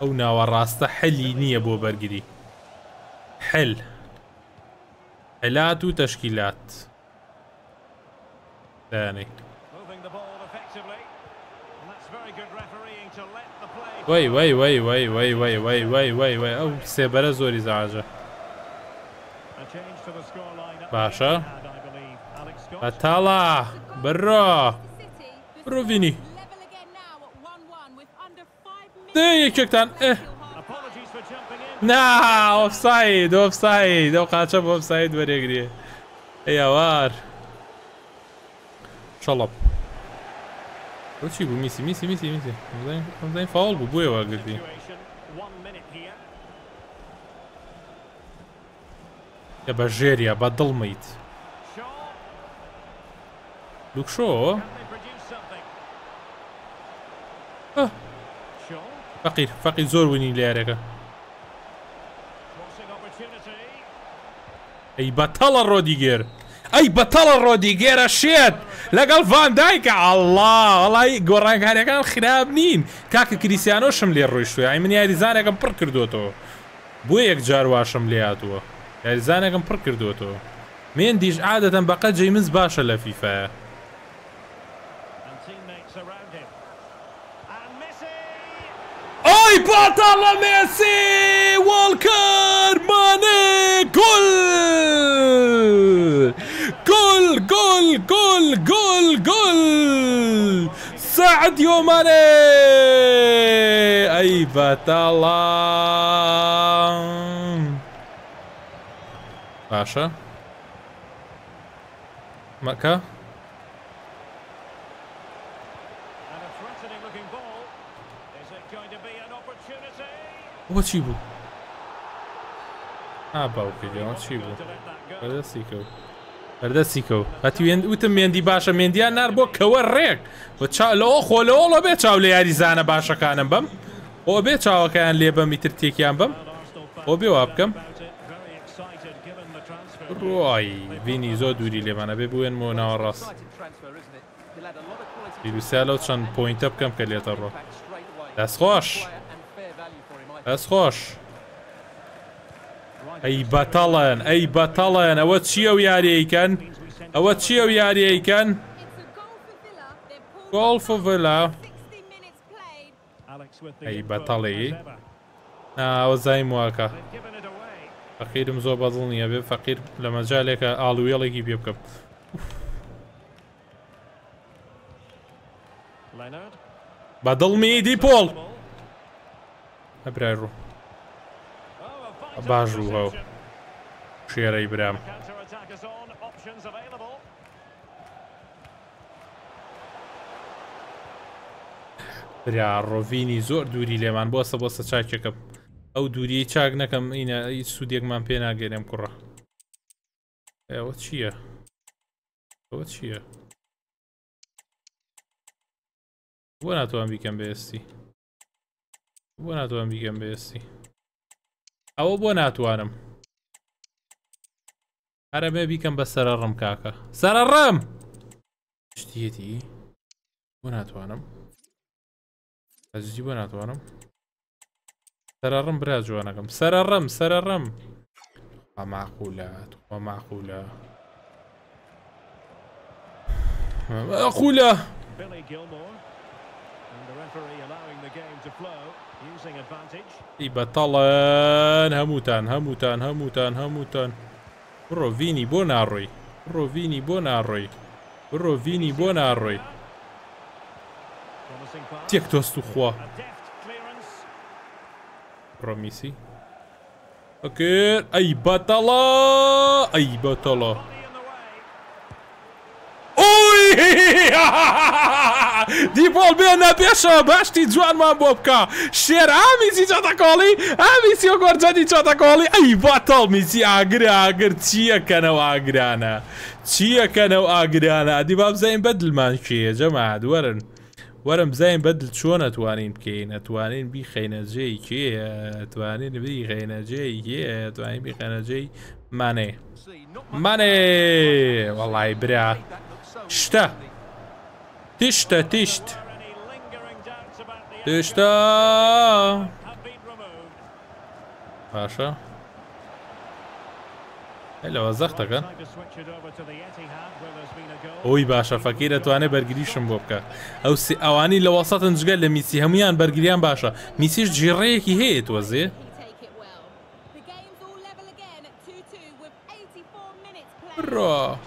[SPEAKER 1] او ناوە راسا حلی نییە بۆ برگری حل حلات و تشکیلات دانێک وای وای وای وای وای وای وای وای وای وای ئەو سێبەرە زۆری زعاژە باشە بەتاڵا بڕۆ ڕۆڤینی دێ یەکێکتان ئە ناوەفساید دۆفساید ئەو قاچە بۆ ئۆفساید وەرێگرێ ئەیوار چڵپ بۆچی بوو میسی میسی میسی میسی فاڵ بوو بۆیەوە گردی کە بە ژێریە بە دڵمەیت لوکشۆ فەقیر فەقی زۆر ونی لە یارەکە ئەی بەتەڵە ڕۆدیگێر ئەی بەتەڵە ڕۆدیگێرە شێت لەگەڵ ڤاندایکە ئەله وڵی گۆڕانکاریەکان خراب نین کاکە کریسیانۆشم لێ ڕۆیشتوی ئای من یاریزانێکم پڕ کردوەوە بۆ یەک جارواشم لێ هاتووە يعني زانكم پر كردو تو مين ديش عادة بقى جيمز باشا لفيفا
[SPEAKER 2] اي بطل ميسي والكر ماني جول
[SPEAKER 1] جول جول جول جول جول سعد يو ماني اي بطل باشە مەکە بۆ چی بوو باوکەوان چی بوو بەدەستی کەوت بەردەستی کەوت هەتی وتم مێندی باشە مێندیان نار بۆ کەوە ڕێک بە لەەوە خۆلەوەڵە بێ چاو لە یاریزانە باشەکانم بەم ئۆ بێ چاوەکەیان لێ بەمی تر تێکیان بەم ئۆ بێ وا بکەم ڕوای بینی زۆر دووری لێمانە بێ بووێن بۆ ناوە ڕاست دیلوسیالە چەند پوینتە بکەم کە لێتە ڕۆ دەستخۆش دەستخۆش ئەی بەتەڵەن ئەی بەتەڵەن ئەوە چییە او یاریەکەن ئەوە چییە و یاریەکەن گۆڵفڤلا ئەی بەتەڵی ئەوە زای واکە. فەقیرم زۆر بەدڵ نییە بێ فەقیر لە مەجالێکە ئاڵوێڵێکی پێ بکەم بەدڵمی دی پۆڵ هەبرای ڕوو باش ڕوو هەو شێرەی برام برا ڕۆڤینی زۆر دووری لێمان بۆسە بۆسە چاکێکە ئەو دووری چاک نەکەم ئینە هیچ سوودێکمان پێ ناگەێنم کوڕە ئەوە چییە؟ ئەوە چییە؟ بۆ ناتوان بیکەم بێستی بۆ ناتوان بیکەم بێستی ئەوە بۆ ناتوانم هەرەمێ بیکەم بە سەرە ڕم کاکە سەرە ڕم شتێتی بۆ ناتوانم ئەزی بۆ ناتوانم سررم برا جوانكم سررم سررم معقولة معقولة معقولة يبقى طلن هموتان هموتان هموتان هموتان برو فيني بوناروي برو فيني بوناروي برو فيني بوناروي
[SPEAKER 2] تيك توستو خوا
[SPEAKER 1] پرۆمیسی ئەکرد ئەی بەتەڵە ئەی بەتەڵە دیپۆڵ بێنە پێشە باشتی جوانمان بۆ بکە شێر ئامیزی چاتەکۆڵی ئامیسی و گۆرجەدی چاتەکۆڵی ئەی باتەڵ میزی ئاگر ئاگر چیەکەنەوە ئاگرانە چیەکەنەوە ئاگرانە دیباب زەین بەدلمان کێ جەمات وەرن وەرم بزین بەدل چۆن ئەتوانین بکەین ئەتوانین بیخەینەجێی کێ ئەتوانین بیخێنەجێی یە ئەتوانین بیخەنەجێی ماني ماني والله برا تشتا تشت تشتا باشا هلا لەوە ها ئەوی باشە فەکەی دەتوانێت بەرگریشم بۆ بکە ئەو ئەوانی لە وەسەتن جگەل لە میسی هەمویان بەرگریان باشە میسیش جیڕەیەکی هەیە تۆزێ ڕۆ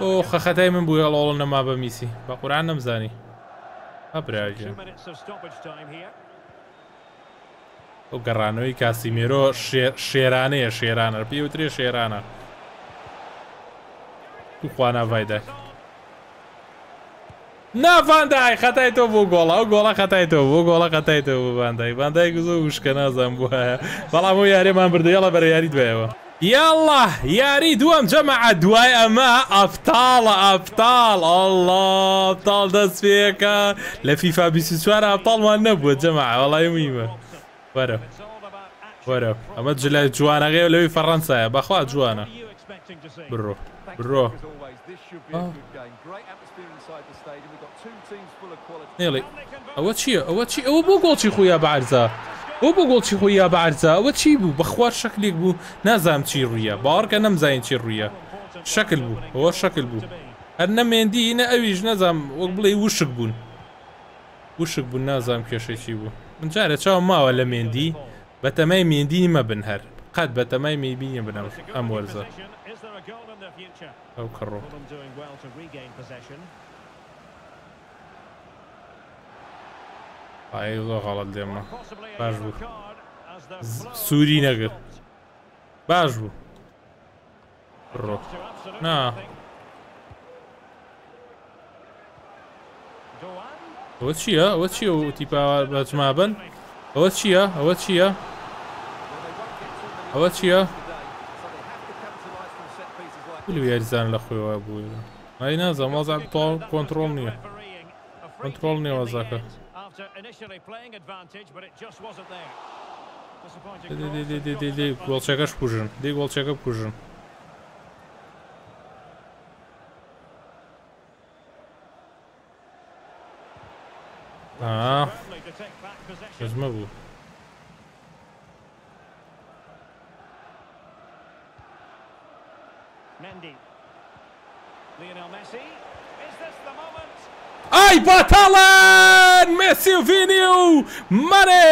[SPEAKER 1] ئۆ خەخەتای من بووە لەڵ نەما بە میسی بە قوران نەمزانی ئەبراژە ئەو گەڕانەوەی کاسیمێرۆ شێرانەیە شێرانە پێ وترێ شێرانە توخوانا ڤایدەک نافاندای خەتای تۆ بۆ گۆڵا و گۆڵە خەتای تۆ بۆ گۆڵە خەتای تۆ بۆ باندای باندای گوزۆ وشکە نازانم بووە بەڵام بۆ یاریێمان بردەیەڵە بەرە یاری دوایەوە يلا يا ريد وام جمع دواي أما أبطال أبطال الله أبطال دس فيك لفيفا بيسوسوار أبطال ما نبوة جمع والله يميمة ورا ورا أما جلال جوانا غير لوي فرنسا يا بأخوات جوانا بالروح بالروح آه. نيلي او چییە ئەوە چی ئەوە بۆ گۆڵکی خۆیان بەعرزە ئەو بۆ گۆڵکی خۆیان بەعرزە ئەوە چی بوو بەخوار شکلێک بوو نازام چی ڕویە باڕکە نەمزانین چی ڕویە شکل بوو ئەوە شکل بوو هەر نەمێندی نە ئەویش نەزام وەک بڵێ وشك بون وشک بوون نازام کێشێکی بوو منجارە چاوم ماوە لە مێندی بەتەمای مێندی مەبن هەر قەت بەتەمای میبینی بنەوە ئەم وەرزە.
[SPEAKER 2] ئەو کەڕۆ
[SPEAKER 1] ئایڵۆ غەڵەت دێمە باش بوو سووری نەگرت باش بوو ڕۆ نا ئەوە چییە ئەوە چییە و تیپا بەجما بن ئەوە چییە ئەوە چییە ئەوە چییە؟ خیلی یاریزان لە خۆیەوە بووە ئەی نازە مازان تۆ کۆنتترۆل نییە کۆنتترۆل نیە وەزەکە گۆڵچەکەش کوژن دی گۆڵچەکە بکوژن ژمە بوو Ay Batalan! Messi Vinil! Mane!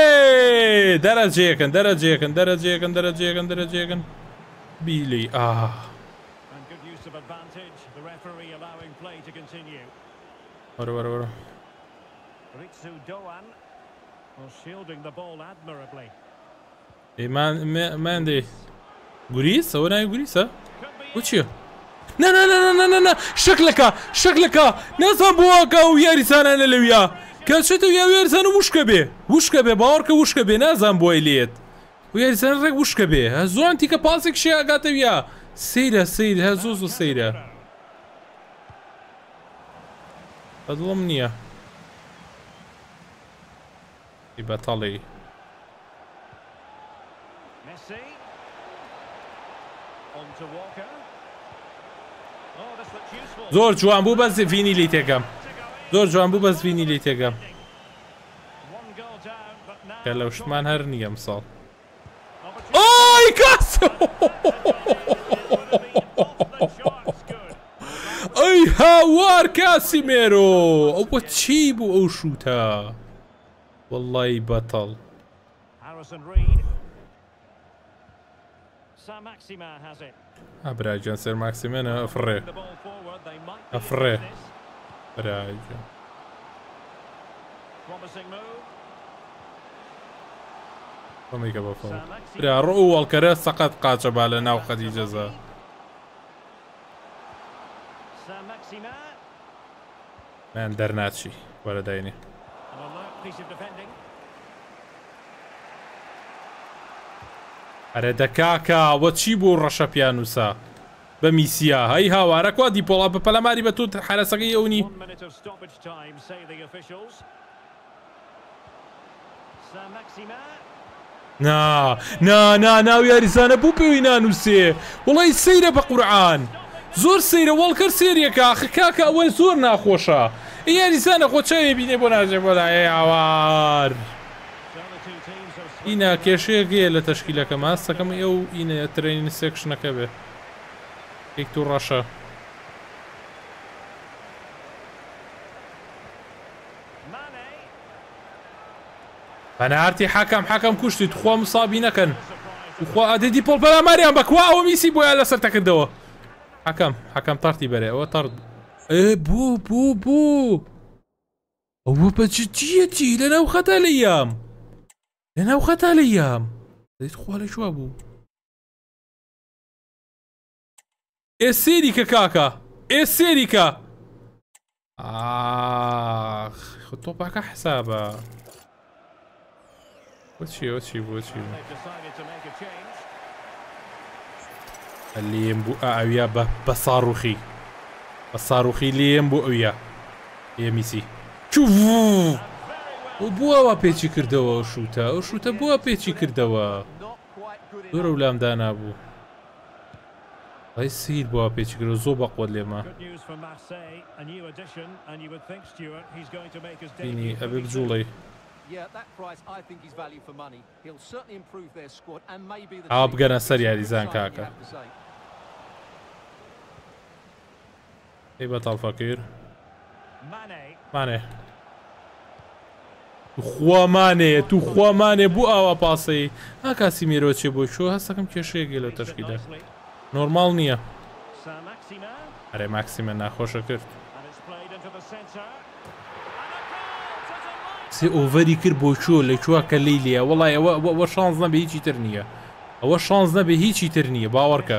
[SPEAKER 1] Dereceye yakın, dereceye yakın, dereceye yakın, dereceye yakın, dereceye yakın. Billy, ah. Var var var.
[SPEAKER 2] Ritsu Doan shielding the ball admirably.
[SPEAKER 1] E, man, man, Mendy. Gurisa? Oraya Gurisa? Uçuyor. نه نه نه نه نه نه شکلەکە شکلەکە نازان بواکە و یاریسانە لە لەویا کەچێت و یاوێرزان و وشکە بێ وشکە بێ باوەڕکە وشکە بێ نازان بۆی لێت و یاریسان ڕێک وشکە بێ هە زۆن تیکە پاسێک شێگاتەویا سەیرە سیر هە زۆ زۆ سەیرە ئەدڵم نییە بەتەڵی زور جوان بوو بس فيني لي تێکەم زور جوان بوو بس فيني لي تێکەم کە لە شتمان هرني يا ساڵ
[SPEAKER 2] اي كاس
[SPEAKER 1] اي هاوار كاسيميرو او ئەو او شوتا والله بطل ابراجان سير ماكسيمين ئابراجان Afre. Прядя. ڕمیکە بە فڵ برا ڕووەڵکەرە سەقەت قاچە با لە ناو خەدی جەزا من دەرناچی وەرە داینێ ئەرێ دەکاکە وە چی بوو ڕەشە پیانوسا؟ بە میسییا هەی هاوارە کوا دیپۆڵا بە پەلەماری بە تو حرەسەکەی ئەونی نا نا نا ناو یاریزانە بوو پێوی نانووسێ وڵی سەیرە بە قورعان زۆر سەیرە وەڵکە سێریەکە خکاکە ئەوە زۆر ناخۆشە یاریزانە خۆچەیە بینێ بۆ ناژێ بۆلایە ئاوار. ئینە کێشەیە گەیە لە تەشکیلەکە ماستەکەم ئێو ئینە ترین سێکشنەکە بێت Take to Russia. بەنارتی حاکم حاکم کوشتی خوا مسابی نەکەن وخوا ئەدەدی پۆڵ بەلاماریان بەکوا ئەوە میسی بۆیان لەسەر تەکردەوە حاکم حاکم تارتی بەرێ ئەوە تارد بو بو بو بو بو بو خەتە لە یام لەناو خەتە لە یام دەیت إيه، خوا لە شو أبو ئێسێریکە کاکە ئێسێریکە تۆپاکە حسابە بۆچی ئەوچی بۆچی لێم بوو ئاویا بە بە ساڕوخی بە ساڕوخی لێم بۆ ئەوە ئێمیسی چوو و بووەوە پێچی کردەوە شوتە ئەو شوتە بووە پێچی کردەوە دوورە ولامدا نابوو ئەی سیر بووە پێچگرە زۆ بە قوت لێمە
[SPEAKER 2] بینی ئەبێ بجوڵی ئا بگەنە سەر یاریزان کاکە
[SPEAKER 1] ئەی بە تاڵفەکر مانێ خوامانێ تو خوامانێ بوو ئاوا پاسەی ئاکاسی میرۆچێ بۆ شو هەستەکەم کێشەیە گێ لە تەشکیدا. نۆرمال نییە ئەرێ ماکسیمە ناخۆشە کرد سێ ئۆڤەری کرد بۆ چۆ لە چواکە لی لە وڵای ئەوە شانز نەبێ هیچی تر نییە ئەوە شانز نەبێ هیچی تر نییە باوەڕکە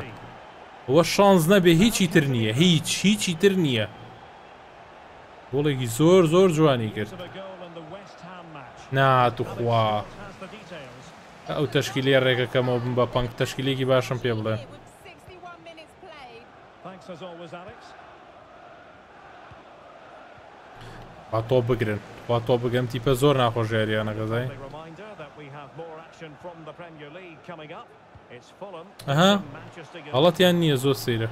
[SPEAKER 1] ئەوە شانز نەبێ هیچی تر نییە هیچ هیچی تر نییە گوڵێکی زۆر زۆر جوانی کرد ناتوخوا ئەو تەشکیلێ ڕێگەکەمەوە بم بە پنگ تەشکیلێکی باشم پێ بڵێ. با تۆ بگرن با تۆ بگەم تیپە زۆر ناخۆژێریانە گەزای ئەها هەڵەتیان نییە زۆر سەیرە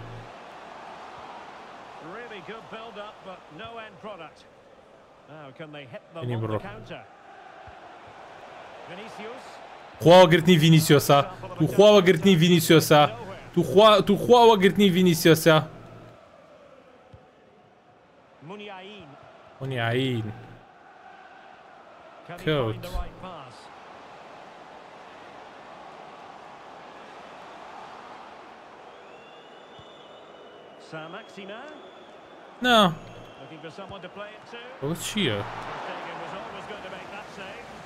[SPEAKER 1] بڕۆ خواوە گرتنی ڤینیسیۆسا و خواوە گرتنی ڤینیسیۆسا Tu roi, tu roi au agritni Vinicius, ya. Muniain. Muniain. Coach. Não.
[SPEAKER 2] Looking for someone to play it to. Oh, it's here. Was
[SPEAKER 1] always going to make that save.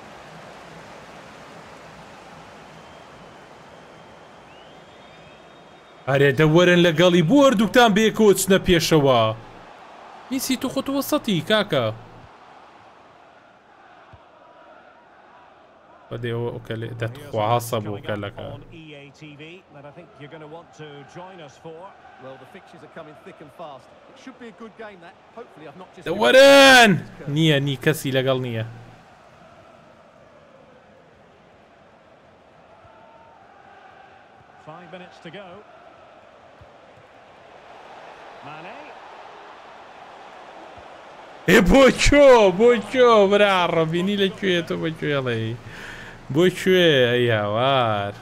[SPEAKER 1] ئەرێ دەوەرن لەگەڵی بۆر دووکتان بێ کۆچنە پێشەوە هیچی تو خۆت وەسەتی کاکە بەدێەوە ئۆکەلێ دەتخوا هاسە بوو کەلەکە دەوەرن نییە نی کەسی لەگەڵ نییە
[SPEAKER 2] Five minutes to go.
[SPEAKER 1] ێ بۆچۆ بۆچۆ برا ڕەبینی لەکوێ تۆ بەکوێڵێ بۆ کوێ ئەیاوار.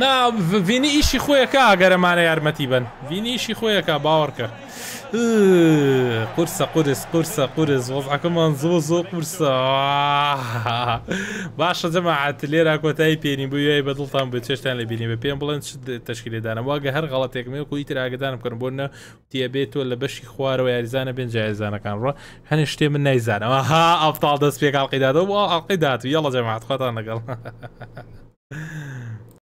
[SPEAKER 1] نا ڤینی ئیشی خۆیەکە ئەگەرەمانە یارمەتی بن ڤینیشی خۆیەکە باوەڕکە قورسە قورس قورسە قورس وەزعەکەمان زۆ زۆ قورسە باشە جەماعات لێرا کۆتایی پێنی بووی بە دڵتان بە چێشتان لە بینی بە پێم بڵند تشکیلێدانە واگە هەر غڵاتێکمێ کوی تراگەدانم کردن بۆنە تیە بێتەوە لە بەشی خوارەوە یاریزانە بێن جایزانەکان ڕە هەنێ شتێ من نایزانەوە ها ئەفتال دەست پێک ئاڵقیدادەوە ئاڵقی داات یەڵە جەماعات خواتان لەگەڵ.